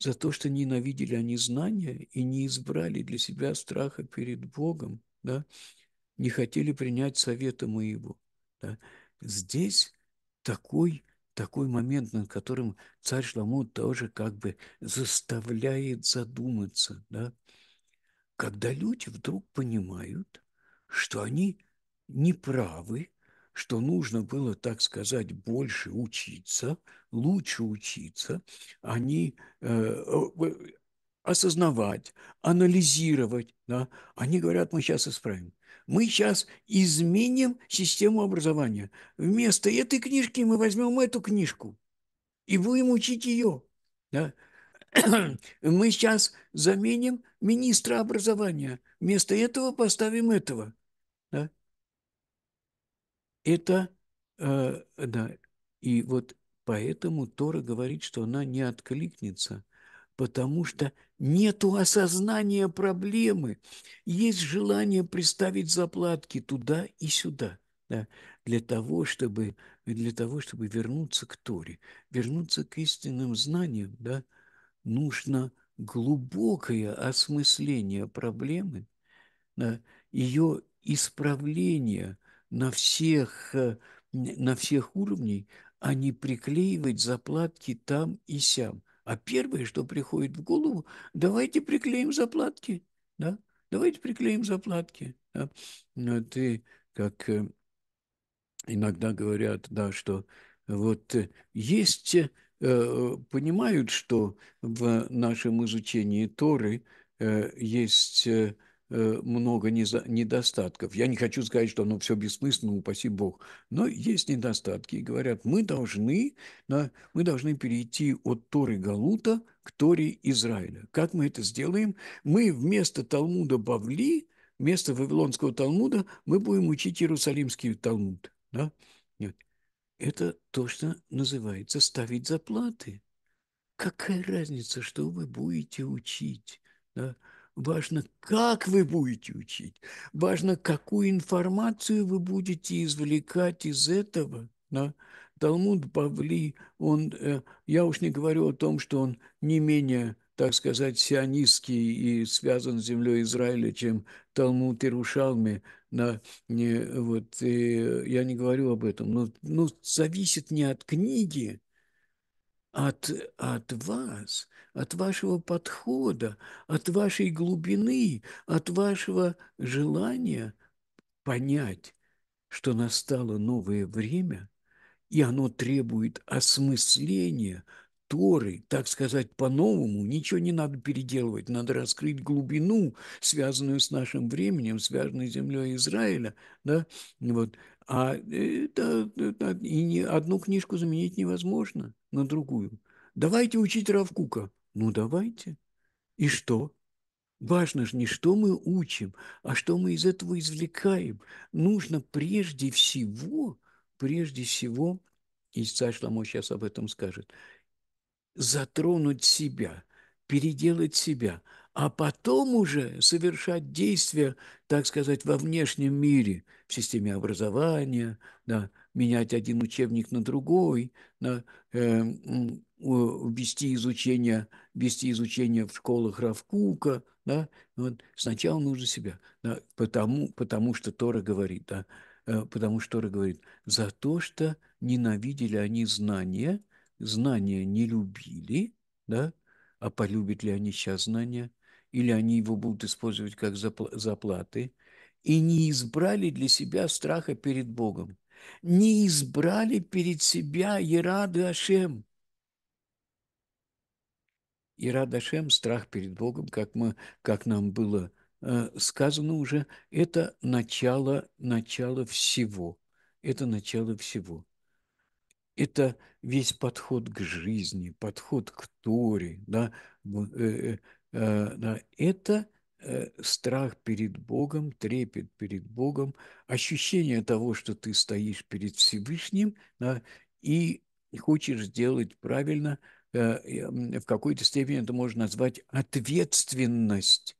S1: за то, что ненавидели они знания и не избрали для себя страха перед Богом, да? не хотели принять совета моего. Да? Здесь такой, такой момент, над которым царь Шламу тоже как бы заставляет задуматься. Да? Когда люди вдруг понимают, что они неправы, что нужно было, так сказать, больше учиться, лучше учиться, они э, осознавать, анализировать. Да? Они говорят, мы сейчас исправим. Мы сейчас изменим систему образования. Вместо этой книжки мы возьмем эту книжку и будем учить ее. Да? Мы сейчас заменим министра образования. Вместо этого поставим этого. Да? Это, э, да, и вот поэтому Тора говорит, что она не откликнется – потому что нету осознания проблемы, есть желание приставить заплатки туда и сюда да, для, того, чтобы, для того, чтобы вернуться к Торе, вернуться к истинным знаниям, да, нужно глубокое осмысление проблемы, да, ее исправление на всех, э, на всех уровнях, а не приклеивать заплатки там и сям – а первое, что приходит в голову, давайте приклеим заплатки, да? Давайте приклеим заплатки. Да? Но ну, ты, как э, иногда говорят, да, что вот э, есть, э, понимают, что в нашем изучении Торы есть Э, много недостатков. Я не хочу сказать, что оно все бессмысленно, упаси Бог, но есть недостатки. И говорят, мы должны, мы должны перейти от Торы Галута к Торе Израиля. Как мы это сделаем? Мы вместо Талмуда Бавли, вместо Вавилонского Талмуда, мы будем учить Иерусалимский Талмуд. Да? Нет. Это то, что называется ставить заплаты. Какая разница, что вы будете учить? Да? Важно, как вы будете учить. Важно, какую информацию вы будете извлекать из этого. Да? Талмуд Павли, он, э, я уж не говорю о том, что он не менее, так сказать, сионистский и связан с землей Израиля, чем Талмуд Ирушалми. Да, не, вот, и я не говорю об этом. Но, но ну, зависит не от книги, а от, от вас – от вашего подхода, от вашей глубины, от вашего желания понять, что настало новое время, и оно требует осмысления Торы, так сказать, по-новому, ничего не надо переделывать, надо раскрыть глубину, связанную с нашим временем, связанную с землей Израиля, да, вот. А это, это и не, одну книжку заменить невозможно на другую. Давайте учить Равкука. Ну, давайте. И что? Важно же не что мы учим, а что мы из этого извлекаем. Нужно прежде всего, прежде всего, и царь Шламо сейчас об этом скажет, затронуть себя, переделать себя, а потом уже совершать действия, так сказать, во внешнем мире, в системе образования, да, менять один учебник на другой, на, э, эм, ввести изучение, ввести изучение в школах Равкука, да, вот, сначала нужно себя, да, потому, потому что Тора говорит, да, э, потому что Тора говорит, за то, что ненавидели они знания, знания не любили, да, а полюбят ли они сейчас знания, или они его будут использовать как заплаты, и не избрали для себя страха перед Богом, не избрали перед себя Ерады Ашем, и радашем, страх перед Богом, как, мы, как нам было э, сказано уже, это начало, начало всего. Это начало всего. Это весь подход к жизни, подход к Торе. Да? Э, э, это страх перед Богом, трепет перед Богом, ощущение того, что ты стоишь перед Всевышним да, и хочешь сделать правильно – Э, в какой-то степени это можно назвать ответственность.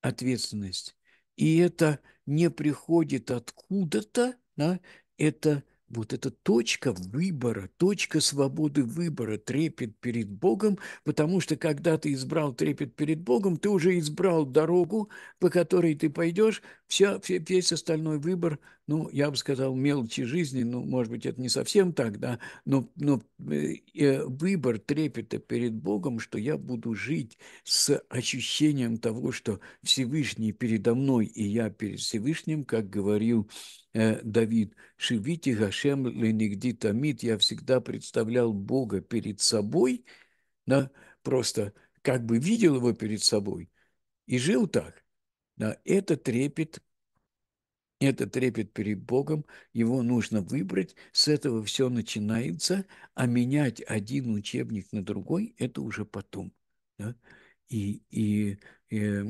S1: Ответственность. И это не приходит откуда-то, да? это вот эта точка выбора, точка свободы выбора, трепет перед Богом, потому что когда ты избрал трепет перед Богом, ты уже избрал дорогу, по которой ты пойдешь, вся, весь остальной выбор, ну, я бы сказал, мелочи жизни, ну, может быть, это не совсем так, да, но, но э, э, выбор трепета перед Богом, что я буду жить с ощущением того, что Всевышний передо мной и я перед Всевышним, как говорил Э, Давид, «Шивите Гашем ленигди тамид». Я всегда представлял Бога перед собой, да, просто как бы видел его перед собой и жил так. Да, это трепет, это трепет перед Богом, его нужно выбрать, с этого все начинается, а менять один учебник на другой – это уже потом. Да? И, и и, э,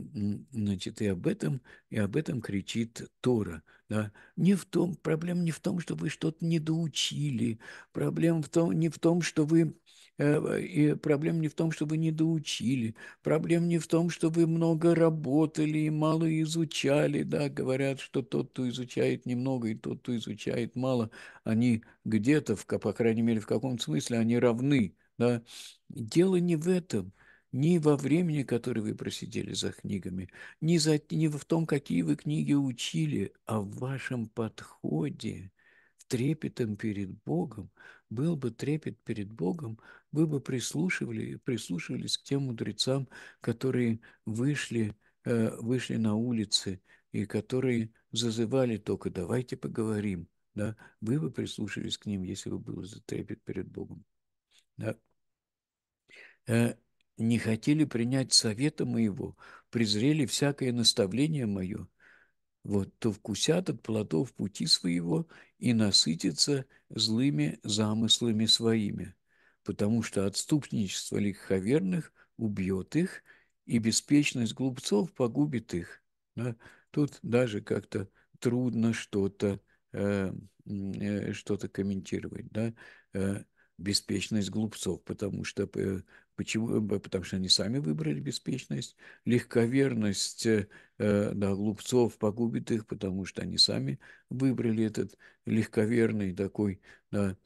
S1: значит, и об этом, и об этом кричит Тора. Да? Не в том, проблема не в том, что вы что-то недоучили, проблема в том, не в том, что вы э, и проблема не в том, что вы не доучили, проблема не в том, что вы много работали и мало изучали, да, говорят, что тот, кто изучает немного, и тот, кто изучает мало, они где-то, по крайней мере, в каком-то смысле, они равны, да. Дело не в этом – ни во времени, которое вы просидели за книгами, ни, за, ни в том, какие вы книги учили, а в вашем подходе в трепетом перед Богом, был бы трепет перед Богом, вы бы прислушивали, прислушивались к тем мудрецам, которые вышли, э, вышли на улицы и которые зазывали только «давайте поговорим», да, вы бы прислушались к ним, если бы был трепет перед Богом. Да. Э, не хотели принять совета моего, презрели всякое наставление мое, вот то вкусят от плодов пути своего и насытятся злыми замыслами своими, потому что отступничество лиховерных убьет их, и беспечность глупцов погубит их. Да? Тут даже как-то трудно что-то э, э, что-то комментировать, да, э, беспечность глупцов, потому что э, Почему? Потому что они сами выбрали беспечность. Легковерность э, э, да, глупцов погубит их, потому что они сами выбрали этот легковерный такой да,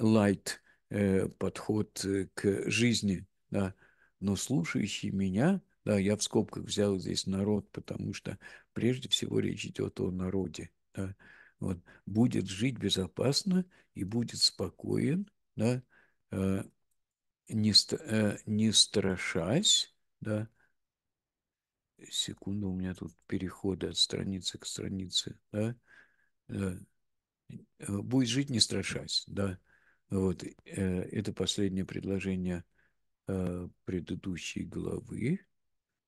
S1: light э, подход к жизни. Да. Но слушающий меня, да, я в скобках взял здесь народ, потому что прежде всего речь идет о народе. Да. Вот, будет жить безопасно и будет спокоен, да, не, э, не страшась, да, секунду, у меня тут переходы от страницы к странице, да, да. Э, э, будет жить не страшась, да, вот, это последнее предложение предыдущей главы,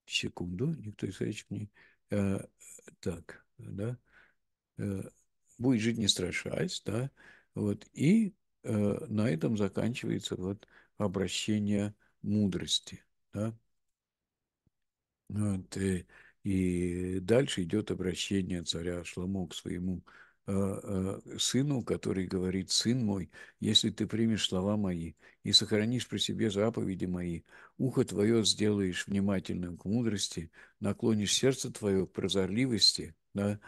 S1: секунду, никто из этих не, так, да, будет жить не страшась, да, вот, и на этом заканчивается вот обращения мудрости. Да? Вот, и, э, и дальше идет обращение царя Шламо к своему э, э, сыну, который говорит, «Сын мой, если ты примешь слова мои и сохранишь при себе заповеди мои, ухо твое сделаешь внимательным к мудрости, наклонишь сердце твое к прозорливости, да,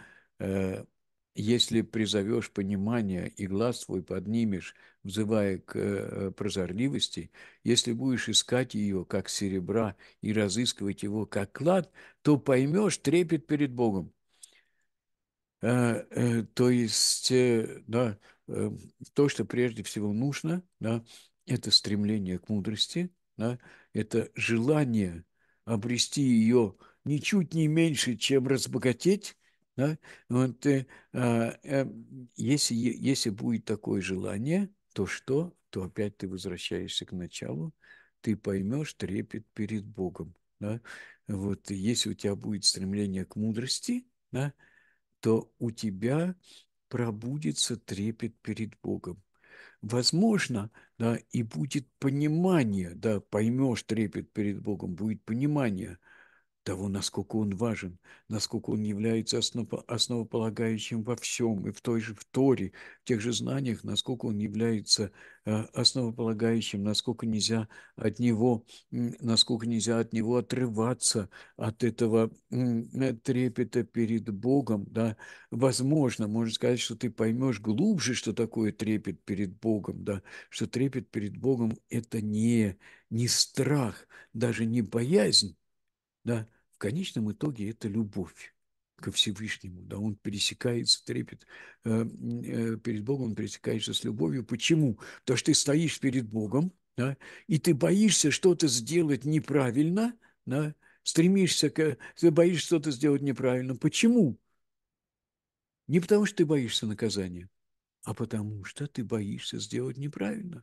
S1: если призовешь понимание и глаз твой поднимешь, взывая к э, прозорливости, если будешь искать ее, как серебра, и разыскивать его, как клад, то поймешь трепет перед Богом. Э, э, то есть, да, то, что прежде всего нужно, да, это стремление к мудрости, да, это желание обрести ее ничуть не меньше, чем разбогатеть, да? Вот, э, э, если, если будет такое желание, то что? То опять ты возвращаешься к началу, ты поймешь трепет перед Богом. Да? Вот, если у тебя будет стремление к мудрости, да, то у тебя пробудится трепет перед Богом. Возможно, да, и будет понимание, да, поймешь трепет перед Богом, будет понимание, того, насколько он важен, насколько он является основополагающим во всем, и в той же в Торе, в тех же знаниях, насколько он является э, основополагающим, насколько нельзя от него, насколько нельзя от него отрываться от этого трепета перед Богом. Да? Возможно, можно сказать, что ты поймешь глубже, что такое трепет перед Богом, да? что трепет перед Богом – это не, не страх, даже не боязнь, да, в конечном итоге это любовь ко Всевышнему, да, он пересекается, трепет э, э, перед Богом, он пересекается с любовью. Почему? Потому что ты стоишь перед Богом, да, и ты боишься что-то сделать неправильно, да, стремишься, к, ты боишься что-то сделать неправильно. Почему? Не потому, что ты боишься наказания, а потому, что ты боишься сделать неправильно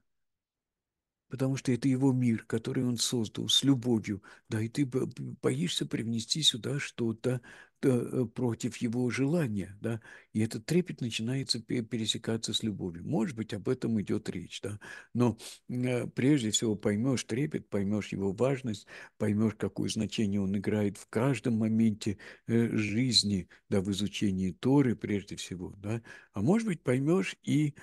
S1: потому что это его мир, который он создал с любовью. Да, и ты боишься привнести сюда что-то, Э, против его желания, да, и этот трепет начинается пересекаться с любовью. Может быть, об этом идет речь, да, но э, прежде всего поймешь трепет, поймешь его важность, поймешь, какое значение он играет в каждом моменте э, жизни, да, в изучении Торы прежде всего, да, а может быть, поймешь и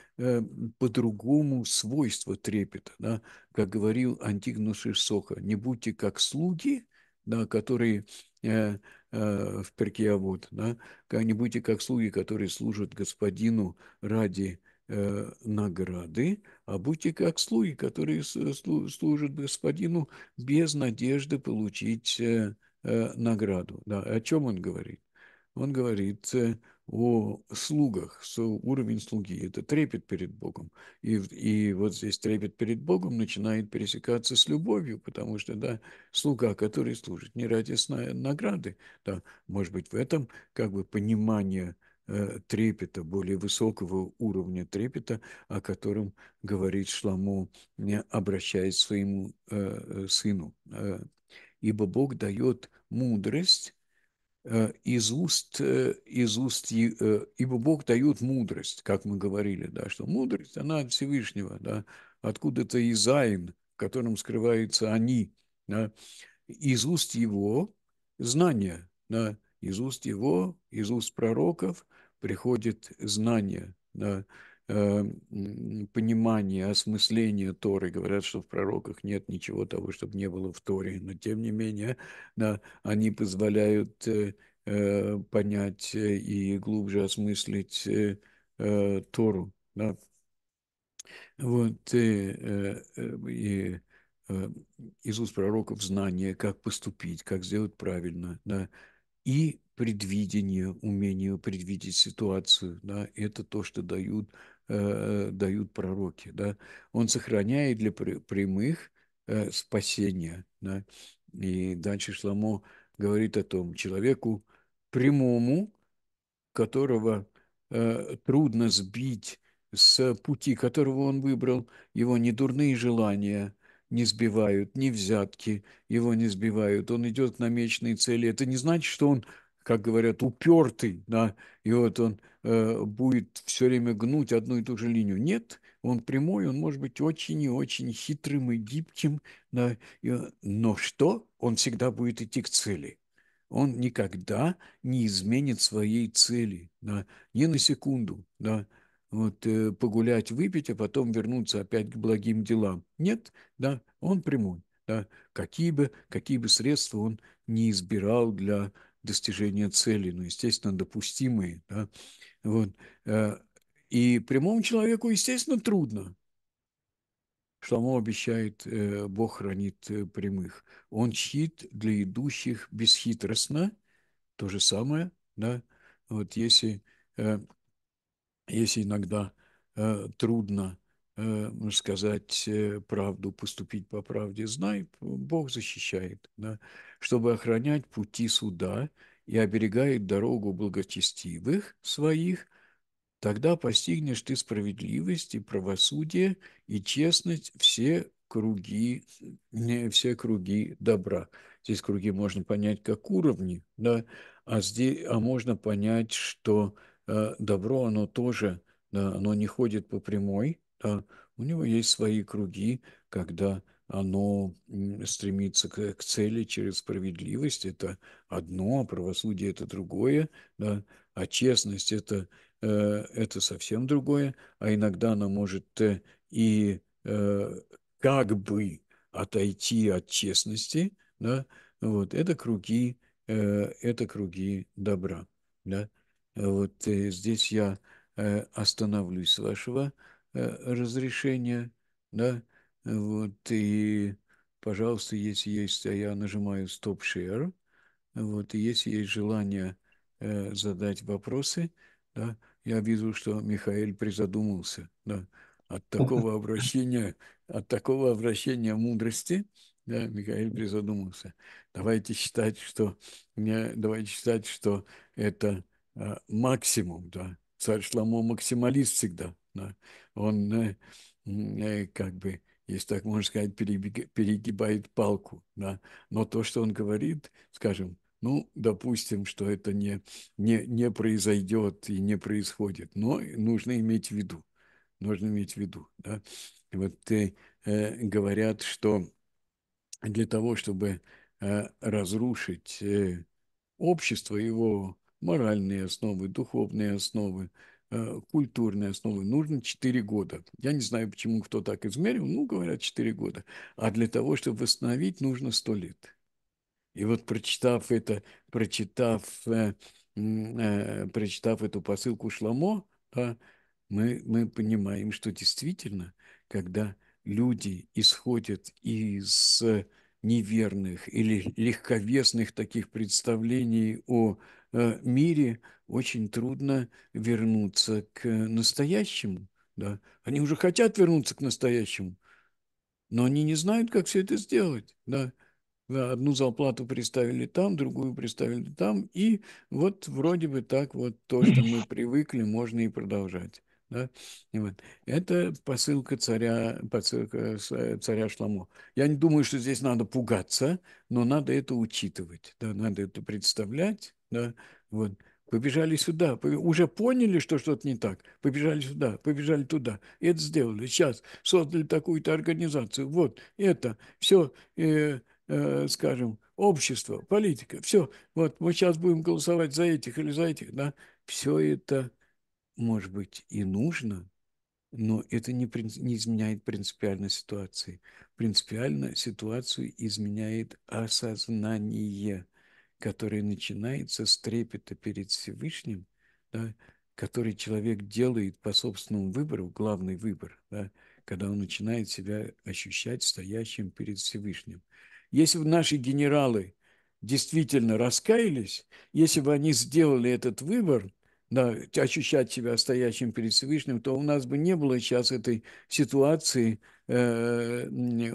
S1: по-другому свойство трепета, да, как говорил Антигнус Соха, не будьте как слуги, да, которые Э, э, в Перкиавод, да, не будьте как слуги, которые служат господину ради э, награды, а будьте как слуги, которые служат господину без надежды получить награду. Да. О чем он говорит? Он говорит, о слугах, что уровень слуги – это трепет перед Богом. И, и вот здесь трепет перед Богом начинает пересекаться с любовью, потому что, да, слуга, который служит не ради сна, награды, да, может быть, в этом как бы понимание э, трепета, более высокого уровня трепета, о котором говорит Шламу, обращаясь к своему э, э сыну. Э, «Ибо Бог дает мудрость Э, из уст, э, из уст, э, ибо Бог дает мудрость, как мы говорили, да, что мудрость, она от Всевышнего, да, откуда-то из изайн, в котором скрываются они, да, из уст его знания, да, из уст его, из уст пророков приходит знание, да, Э, понимание, осмысление Торы. Говорят, что в пророках нет ничего того, чтобы не было в Торе. Но тем не менее, да, они позволяют э, э, понять и глубже осмыслить Тору. Да. Вот и, и из уст пророков знание, как поступить, как сделать правильно, да, и предвидение, умение предвидеть ситуацию, да, это то, что дают Э, э, дают пророки. Да? Он сохраняет для прямых э, спасения. Да? И дальше Шламо говорит о том, человеку прямому, которого трудно сбить с пути, которого он выбрал, его недурные желания не сбивают, ни взятки его не сбивают, он идет к намеченной цели. Это не значит, что он как говорят, упертый, да, и вот он э, будет все время гнуть одну и ту же линию. Нет, он прямой, он может быть очень и очень хитрым и гибким, да, и, но что? Он всегда будет идти к цели. Он никогда не изменит своей цели, да, ни на секунду, да, вот э, погулять, выпить, а потом вернуться опять к благим делам. Нет, да, он прямой, да, какие бы, какие бы средства он не избирал для достижения цели, ну, естественно, допустимые. Да? Вот. Э, и прямому человеку, естественно, трудно. Шламо обещает, э, Бог хранит э, прямых. Он щит для идущих бесхитростно. То же самое, да. Вот если, если иногда трудно сказать правду, поступить по правде, знай, Бог защищает, да чтобы охранять пути суда и оберегает дорогу благочестивых своих, тогда постигнешь ты справедливость и правосудие и честность все круги, не все круги добра. Здесь круги можно понять как уровни, да, а здесь, а можно понять, что э, добро, оно тоже, да, оно не ходит по прямой, да, у него есть свои круги, когда оно стремится к, к цели через справедливость, это одно, а правосудие это другое, да, а честность это, э, это совсем другое, а иногда она может э, и э, как бы отойти от честности, да, вот, это круги, э, это круги добра, да. Вот э, здесь я э, остановлюсь вашего э, разрешения, да, вот, и, пожалуйста, если есть, а я нажимаю стоп Share, вот, и если есть желание э, задать вопросы, да, я вижу, что Михаил призадумался, да, от такого обращения, от такого обращения мудрости, да, Михаил призадумался. Давайте считать, что мне, давайте считать, что это э, максимум, да. Царь Шламо максималист всегда, да. Он э, э, как бы если так можно сказать, перегибает палку. Да? Но то, что он говорит, скажем, ну, допустим, что это не, не, не произойдет и не происходит, но нужно иметь в виду. Нужно иметь в виду. Да? Вот э, э говорят, что для того, чтобы э, разрушить э, общество, его моральные основы, духовные основы, Э, культурной основы нужно 4 года. Я не знаю, почему кто так измерил, ну, говорят, 4 года. А для того, чтобы восстановить, нужно 100 лет. И вот прочитав это, прочитав, э, э, прочитав эту посылку Шламо, э, мы, мы понимаем, что действительно, когда люди исходят из э, неверных или легковесных таких представлений о Э, мире очень трудно вернуться к настоящему. Да? Они уже хотят вернуться к настоящему, но они не знают, как все это сделать. Да? Да, одну зарплату представили там, другую представили там, и вот вроде бы так вот то, что мы привыкли, можно и продолжать. Да? И вот. Это посылка царя, посылка царя Шламо. Я не думаю, что здесь надо пугаться, но надо это учитывать, да, надо это представлять, да, вот, побежали сюда, уже поняли, что что-то не так, побежали сюда, побежали туда, это сделали, сейчас создали такую-то организацию, вот, это, все, э, э, скажем, общество, политика, все, вот, мы сейчас будем голосовать за этих или за этих, да, все это, может быть, и нужно, но это не, не изменяет принципиальной ситуации. Принципиально ситуацию изменяет осознание – который начинается с трепета перед Всевышним, да, который человек делает по собственному выбору, главный выбор, да, когда он начинает себя ощущать стоящим перед Всевышним. Если бы наши генералы действительно раскаялись, если бы они сделали этот выбор, да, ощущать себя стоящим перед Всевышним, то у нас бы не было сейчас этой ситуации, э,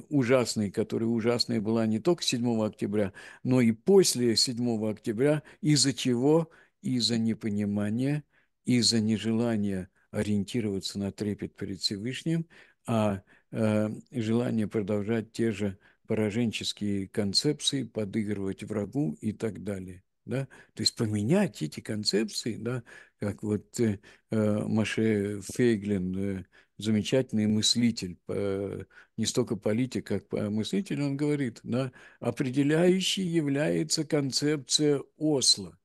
S1: ужасной, которая ужасная была не только 7 октября, но и после 7 октября, из-за чего? Из-за непонимания, из-за нежелания ориентироваться на трепет перед Всевышним, а э, желание продолжать те же пораженческие концепции, подыгрывать врагу и так далее. Да? То есть поменять эти концепции, да, как вот э, э Маше Фейглин, э, замечательный мыслитель, э, не столько политик, как мыслитель, он говорит, да, определяющей является концепция Осло.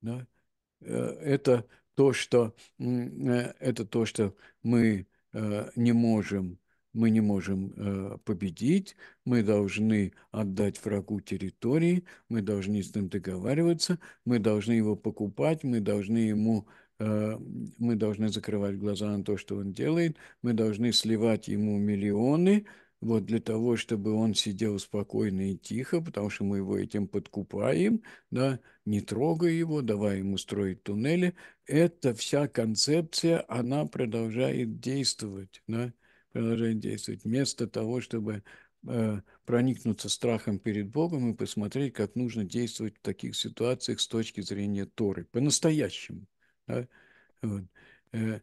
S1: Да? Э, это то, что, э, это то, что мы не можем мы не можем победить, мы должны отдать врагу территории, мы должны с ним договариваться, мы должны его покупать, мы должны ему Э, мы должны закрывать глаза на то, что он делает, мы должны сливать ему миллионы, вот для того, чтобы он сидел спокойно и тихо, потому что мы его этим подкупаем, да, не трогай его, давай ему строить туннели. Эта вся концепция, она продолжает действовать, да, продолжает действовать. Вместо того, чтобы э, проникнуться страхом перед Богом и посмотреть, как нужно действовать в таких ситуациях с точки зрения Торы, по-настоящему. Да? Вот. Э,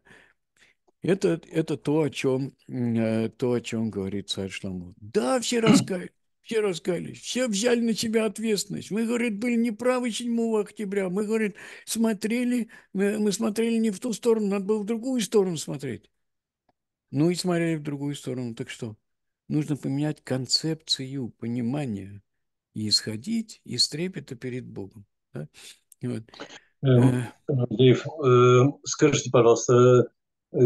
S1: это, это то, о чем, э, то, о чем говорит царь Шламу. Да, все раскаялись, все раскаялись, все взяли на себя ответственность. Мы, говорит, были неправы 7 октября. Мы, говорит, смотрели, э, мы смотрели не в ту сторону, надо было в другую сторону смотреть. Ну и смотрели в другую сторону. Так что? Нужно поменять концепцию понимания и исходить из трепета перед Богом. Да? Вот. Эм, Дэйв, эм, скажите, пожалуйста,
S2: э,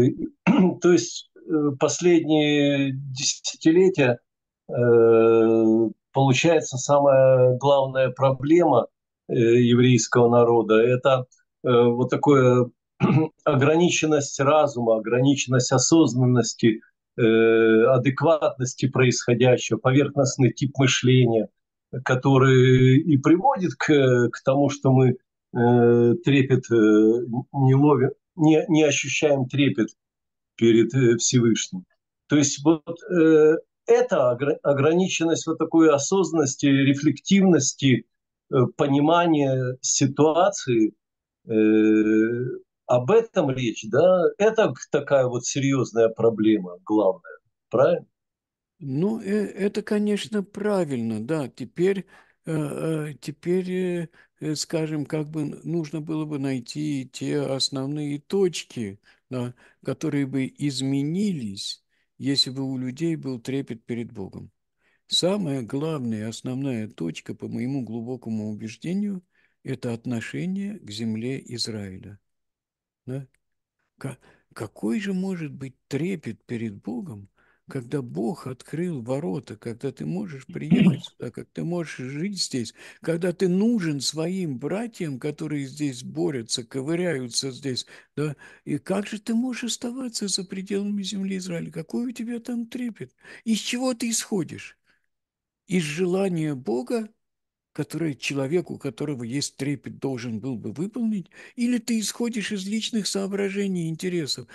S2: то есть э, последние десятилетия э, получается самая главная проблема еврейского народа – это вот такое ограниченность разума, ограниченность осознанности, адекватности происходящего, поверхностный тип мышления, который и приводит к, к тому, что мы Э, трепет э, не ловим, не, не ощущаем трепет перед э, Всевышним. То есть вот э, эта ограниченность вот такой осознанности, рефлективности, э, понимания ситуации, э, об этом речь, да? Это такая вот серьезная проблема, главная, правильно?
S1: Ну, это, конечно, правильно, да. Теперь Э, э, теперь, э, скажем, как бы нужно было бы найти те основные точки, да, которые бы изменились, если бы у людей был трепет перед Богом. Самая главная, основная точка, по моему глубокому убеждению, это отношение к земле Израиля. Да? Какой же может быть трепет перед Богом, когда Бог открыл ворота, когда ты можешь приехать сюда, как ты можешь жить здесь, когда ты нужен своим братьям, которые здесь борются, ковыряются здесь, да, и как же ты можешь оставаться за пределами земли Израиля? Какой у тебя там трепет? Из чего ты исходишь? Из желания Бога которое человек, у которого есть трепет, должен был бы выполнить, или ты исходишь из личных соображений и интересов.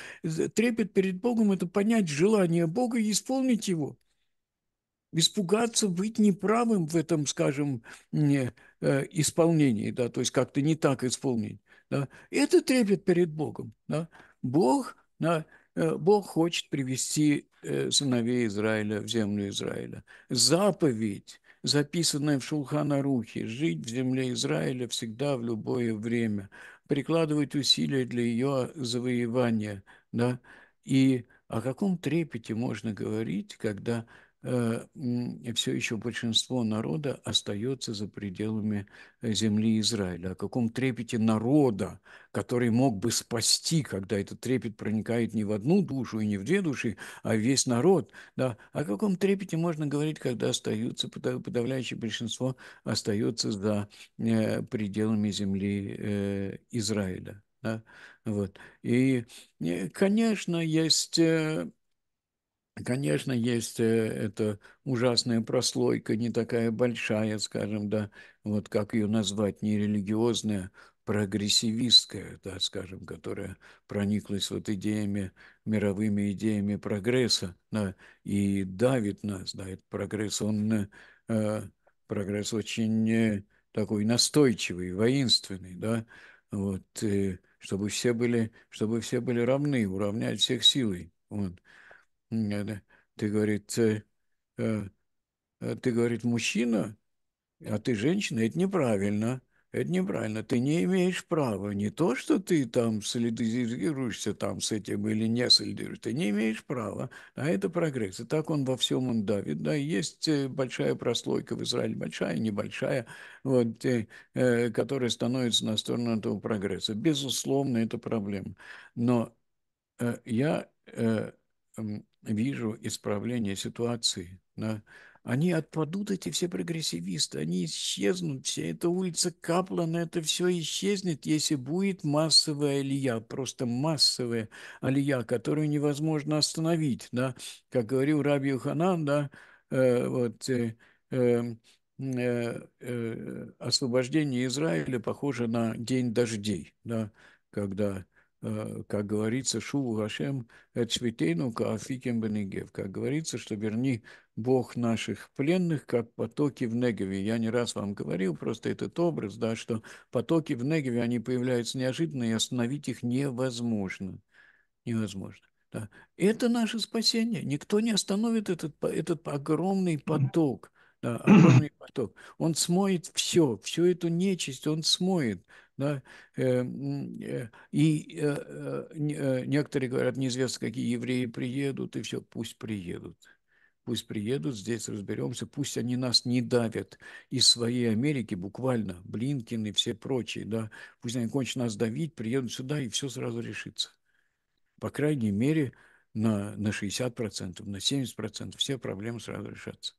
S1: Трепет перед Богом – это понять желание Бога и исполнить его. Испугаться быть неправым в этом, скажем, э, исполнении, да, то есть как-то не так исполнить. Да. Это трепет перед Богом. Да. Бог, да, э, Бог хочет привести э, сыновей Израиля в землю Израиля. Заповедь записанное в Шулханарухе, жить в земле Израиля всегда в любое время, прикладывать усилия для ее завоевания. Да? И о каком трепете можно говорить, когда Э, все еще большинство народа остается за пределами э, земли Израиля. О каком трепете народа, который мог бы спасти, когда этот трепет проникает не в одну душу и не в две души, а в весь народ. Да? О каком трепете можно говорить, когда остаются, подавляющее большинство остается за э, пределами земли Израиля. Да? Вот. И, конечно, есть Конечно, есть э, эта ужасная прослойка, не такая большая, скажем, да, вот как ее назвать, нерелигиозная, прогрессивистская, да, скажем, которая прониклась вот идеями, мировыми идеями прогресса, да, и давит нас, да, этот прогресс, он, э, э прогресс очень э, такой настойчивый, воинственный, да, вот, э, чтобы все были, чтобы все были равны, уравнять всех силой, вот ты, говорит, э, э, э, ты, говорит, мужчина, а ты женщина, это неправильно. Это неправильно. Ты не имеешь права. Не то, что ты там солидаризируешься там с этим или не солидаризируешься. Ты не имеешь права. А это прогресс. И так он во всем он давит. Да, есть большая прослойка в Израиле, большая, небольшая, вот, э, которая становится на сторону этого прогресса. Безусловно, это проблема. Но э, я э, вижу исправление ситуации. Да? Они отпадут, эти все прогрессивисты, они исчезнут, вся эта улица Каплана, это все исчезнет, если будет массовая алия, просто массовая алия, которую невозможно остановить. Да? Как говорил Раби Ханан, да, э, вот, э, эм, э, э, освобождение Израиля похоже на день дождей, да, когда Э, как говорится, Шуву Гашем Эцветейну Каафикем Бенегев. Как говорится, что верни Бог наших пленных, как потоки в Негеве. Я не раз вам говорил просто этот образ, да, что потоки в Негеве, они появляются неожиданно, и остановить их невозможно. Невозможно. Да. Это наше спасение. Никто не остановит этот, этот огромный поток. Да, огромный поток. Он смоет все, всю эту нечисть он смоет. Да? Э, э, и э, некоторые говорят, неизвестно, какие евреи приедут, и все, пусть приедут. Пусть приедут, здесь разберемся, пусть они нас не давят из своей Америки, буквально, Блинкин и все прочие, да, пусть они кончат нас давить, приедут сюда, и все сразу решится. По крайней мере, на, на 60%, на 70% все проблемы сразу решатся.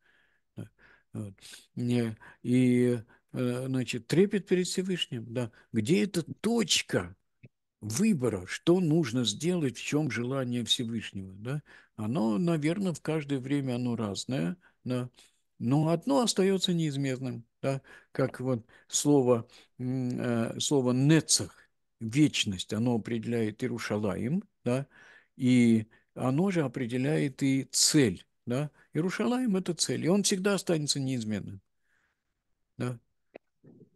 S1: Да. Вот. И, и Э, значит, трепет перед Всевышним, да, где эта точка выбора, что нужно сделать, в чем желание Всевышнего, да, оно, наверное, в каждое время оно разное, да, но одно остается неизменным, да, как вот слово, э, слово «нецах», вечность, оно определяет Иерушалаем, да, и оно же определяет и цель, да, Иерушалаем – это цель, и он всегда останется неизменным, да,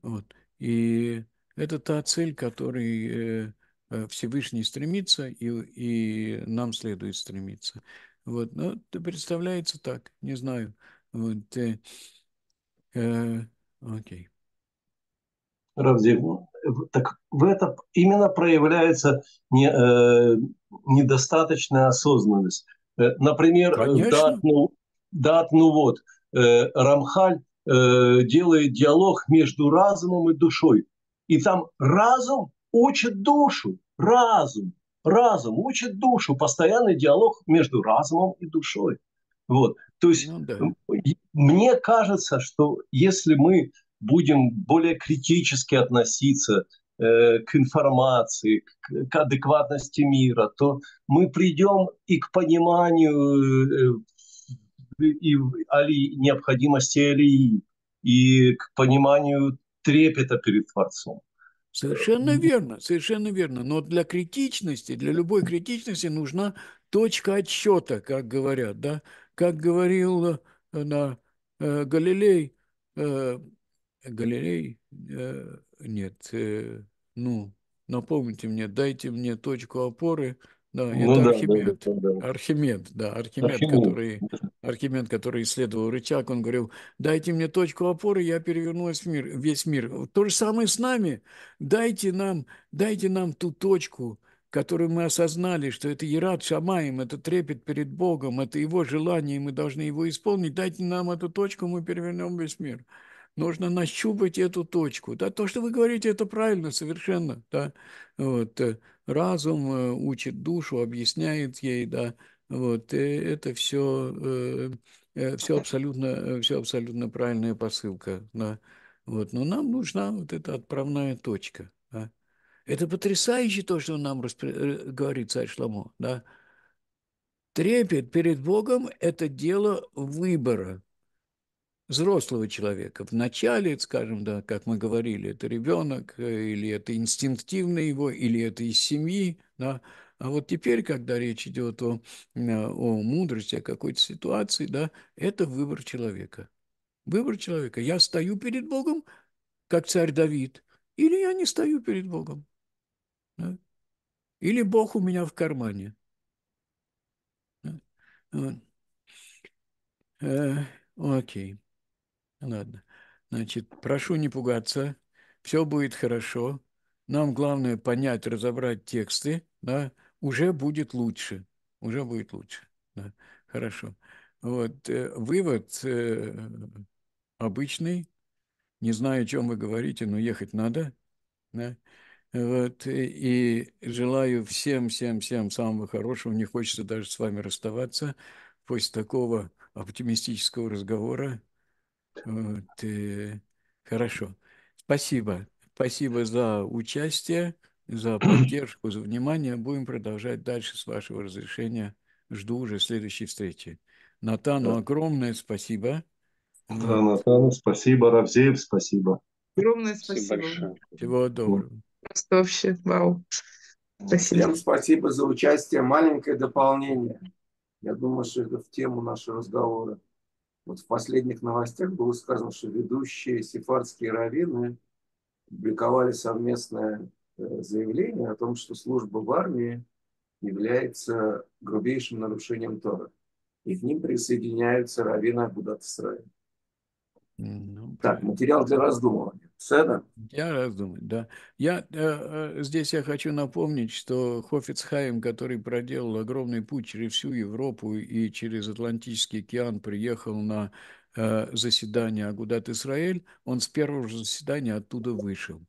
S1: вот. И это та цель, которой э, э, Всевышний стремится, и, и нам следует стремиться. Вот. Но это представляется так, не знаю. Вот. Э, э, окей. Равзим,
S2: так в этом именно проявляется не, э, недостаточная осознанность. Э, например, дат, ну, дат, ну вот, э, Рамхаль Э, делает диалог между разумом и душой. И там разум учит душу, разум, разум учит душу, постоянный диалог между разумом и душой. Вот. То есть ну, да. мне кажется, что если мы будем более критически относиться э, к информации, к, к адекватности мира, то мы придем и к пониманию э, и Али, необходимости Алии и к пониманию трепета перед Творцом.
S1: Совершенно верно, совершенно верно. Но для критичности, для любой критичности нужна точка отсчета, как говорят, да? Как говорил э, на, э, Галилей, э, Галилей, э, нет, э, ну, напомните мне, дайте мне точку опоры – да, ну, это да, Архимед. Да, да, да. Архимед, да, Архимед, Архимед, который, Архимед, который исследовал рычаг, он говорил, дайте мне точку опоры, я перевернулась в мир, весь мир. То же самое с нами. Дайте нам, дайте нам ту точку, которую мы осознали, что это Ерат Шамаем, это трепет перед Богом, это его желание, и мы должны его исполнить. Дайте нам эту точку, мы перевернем весь мир. Нужно нащупать эту точку. Да, то, что вы говорите, это правильно совершенно. Да? Вот. Э, разум, э, учит душу, объясняет ей, да, вот, э, это все, э, все абсолютно, все абсолютно правильная посылка, да, вот, но нам нужна вот эта отправная точка, да. Это потрясающе то, что нам распри... говорит царь Шламо, да. Трепет перед Богом – это дело выбора, взрослого человека. В начале, скажем, да, как мы говорили, это ребенок, э, или это инстинктивно его, или это из семьи, да. А вот теперь, когда речь идет о, э, о мудрости, о какой-то ситуации, да, это выбор человека. Выбор человека. Я стою перед Богом, как царь Давид, или я не стою перед Богом. Да? Или Бог у меня в кармане. Да? Э, окей. Ладно. Значит, прошу не пугаться. Все будет хорошо. Нам главное понять, разобрать тексты. Да? Уже будет лучше. Уже будет лучше. Да? Хорошо. Вот э, вывод э, обычный. Не знаю, о чем вы говорите, но ехать надо. Да? Вот, и желаю всем, всем, всем самого хорошего. Не хочется даже с вами расставаться после такого оптимистического разговора. Вот, э, хорошо. Спасибо. Спасибо за участие, за поддержку, за внимание. Будем продолжать дальше с вашего разрешения. Жду уже следующей встречи. Натану да. огромное спасибо. Да,
S2: Натану спасибо. Равзеев спасибо.
S1: Огромное спасибо. спасибо Всего доброго. Просто вообще вау. Спасибо. Всем спасибо за участие.
S2: Маленькое дополнение. Я думаю, что это в тему нашего разговора. Вот в
S1: последних новостях было сказано, что ведущие сефардские раввины публиковали совместное э, заявление о том, что служба в армии является грубейшим нарушением Тора. И к ним присоединяются раввины Абудат Исраиля. Ну, так, материал для раздумывания. Седа? Я раздумаю, да. Я, э, э, здесь я хочу напомнить, что Хофицхайм, который проделал огромный путь через всю Европу и через Атлантический океан, приехал на э, заседание Агудат Исраэль, он с первого же заседания оттуда вышел.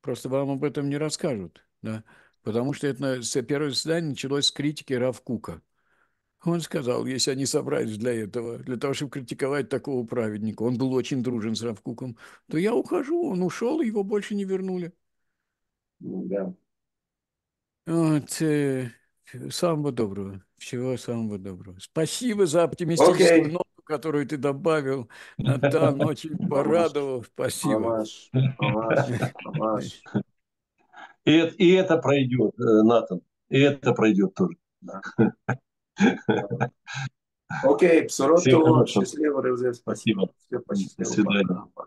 S1: Просто вам об этом не расскажут, да, потому что это первое заседание началось с критики Равкука. Он сказал, если они собрались для этого, для того, чтобы критиковать такого праведника, он был очень дружен с Равкуком, то я ухожу. Он ушел, его больше не вернули. Ну да. Вот, э, самого доброго. Всего самого доброго. Спасибо за оптимистическую okay. ноту, которую ты добавил. Натан очень порадовал. Спасибо. Помаш, помаш, помаш.
S2: И, это пройдет, э, Натан. И это пройдет тоже. Окей, все Псороту, счастливо, Ревзе, спасибо. Все, спасибо. До свидания.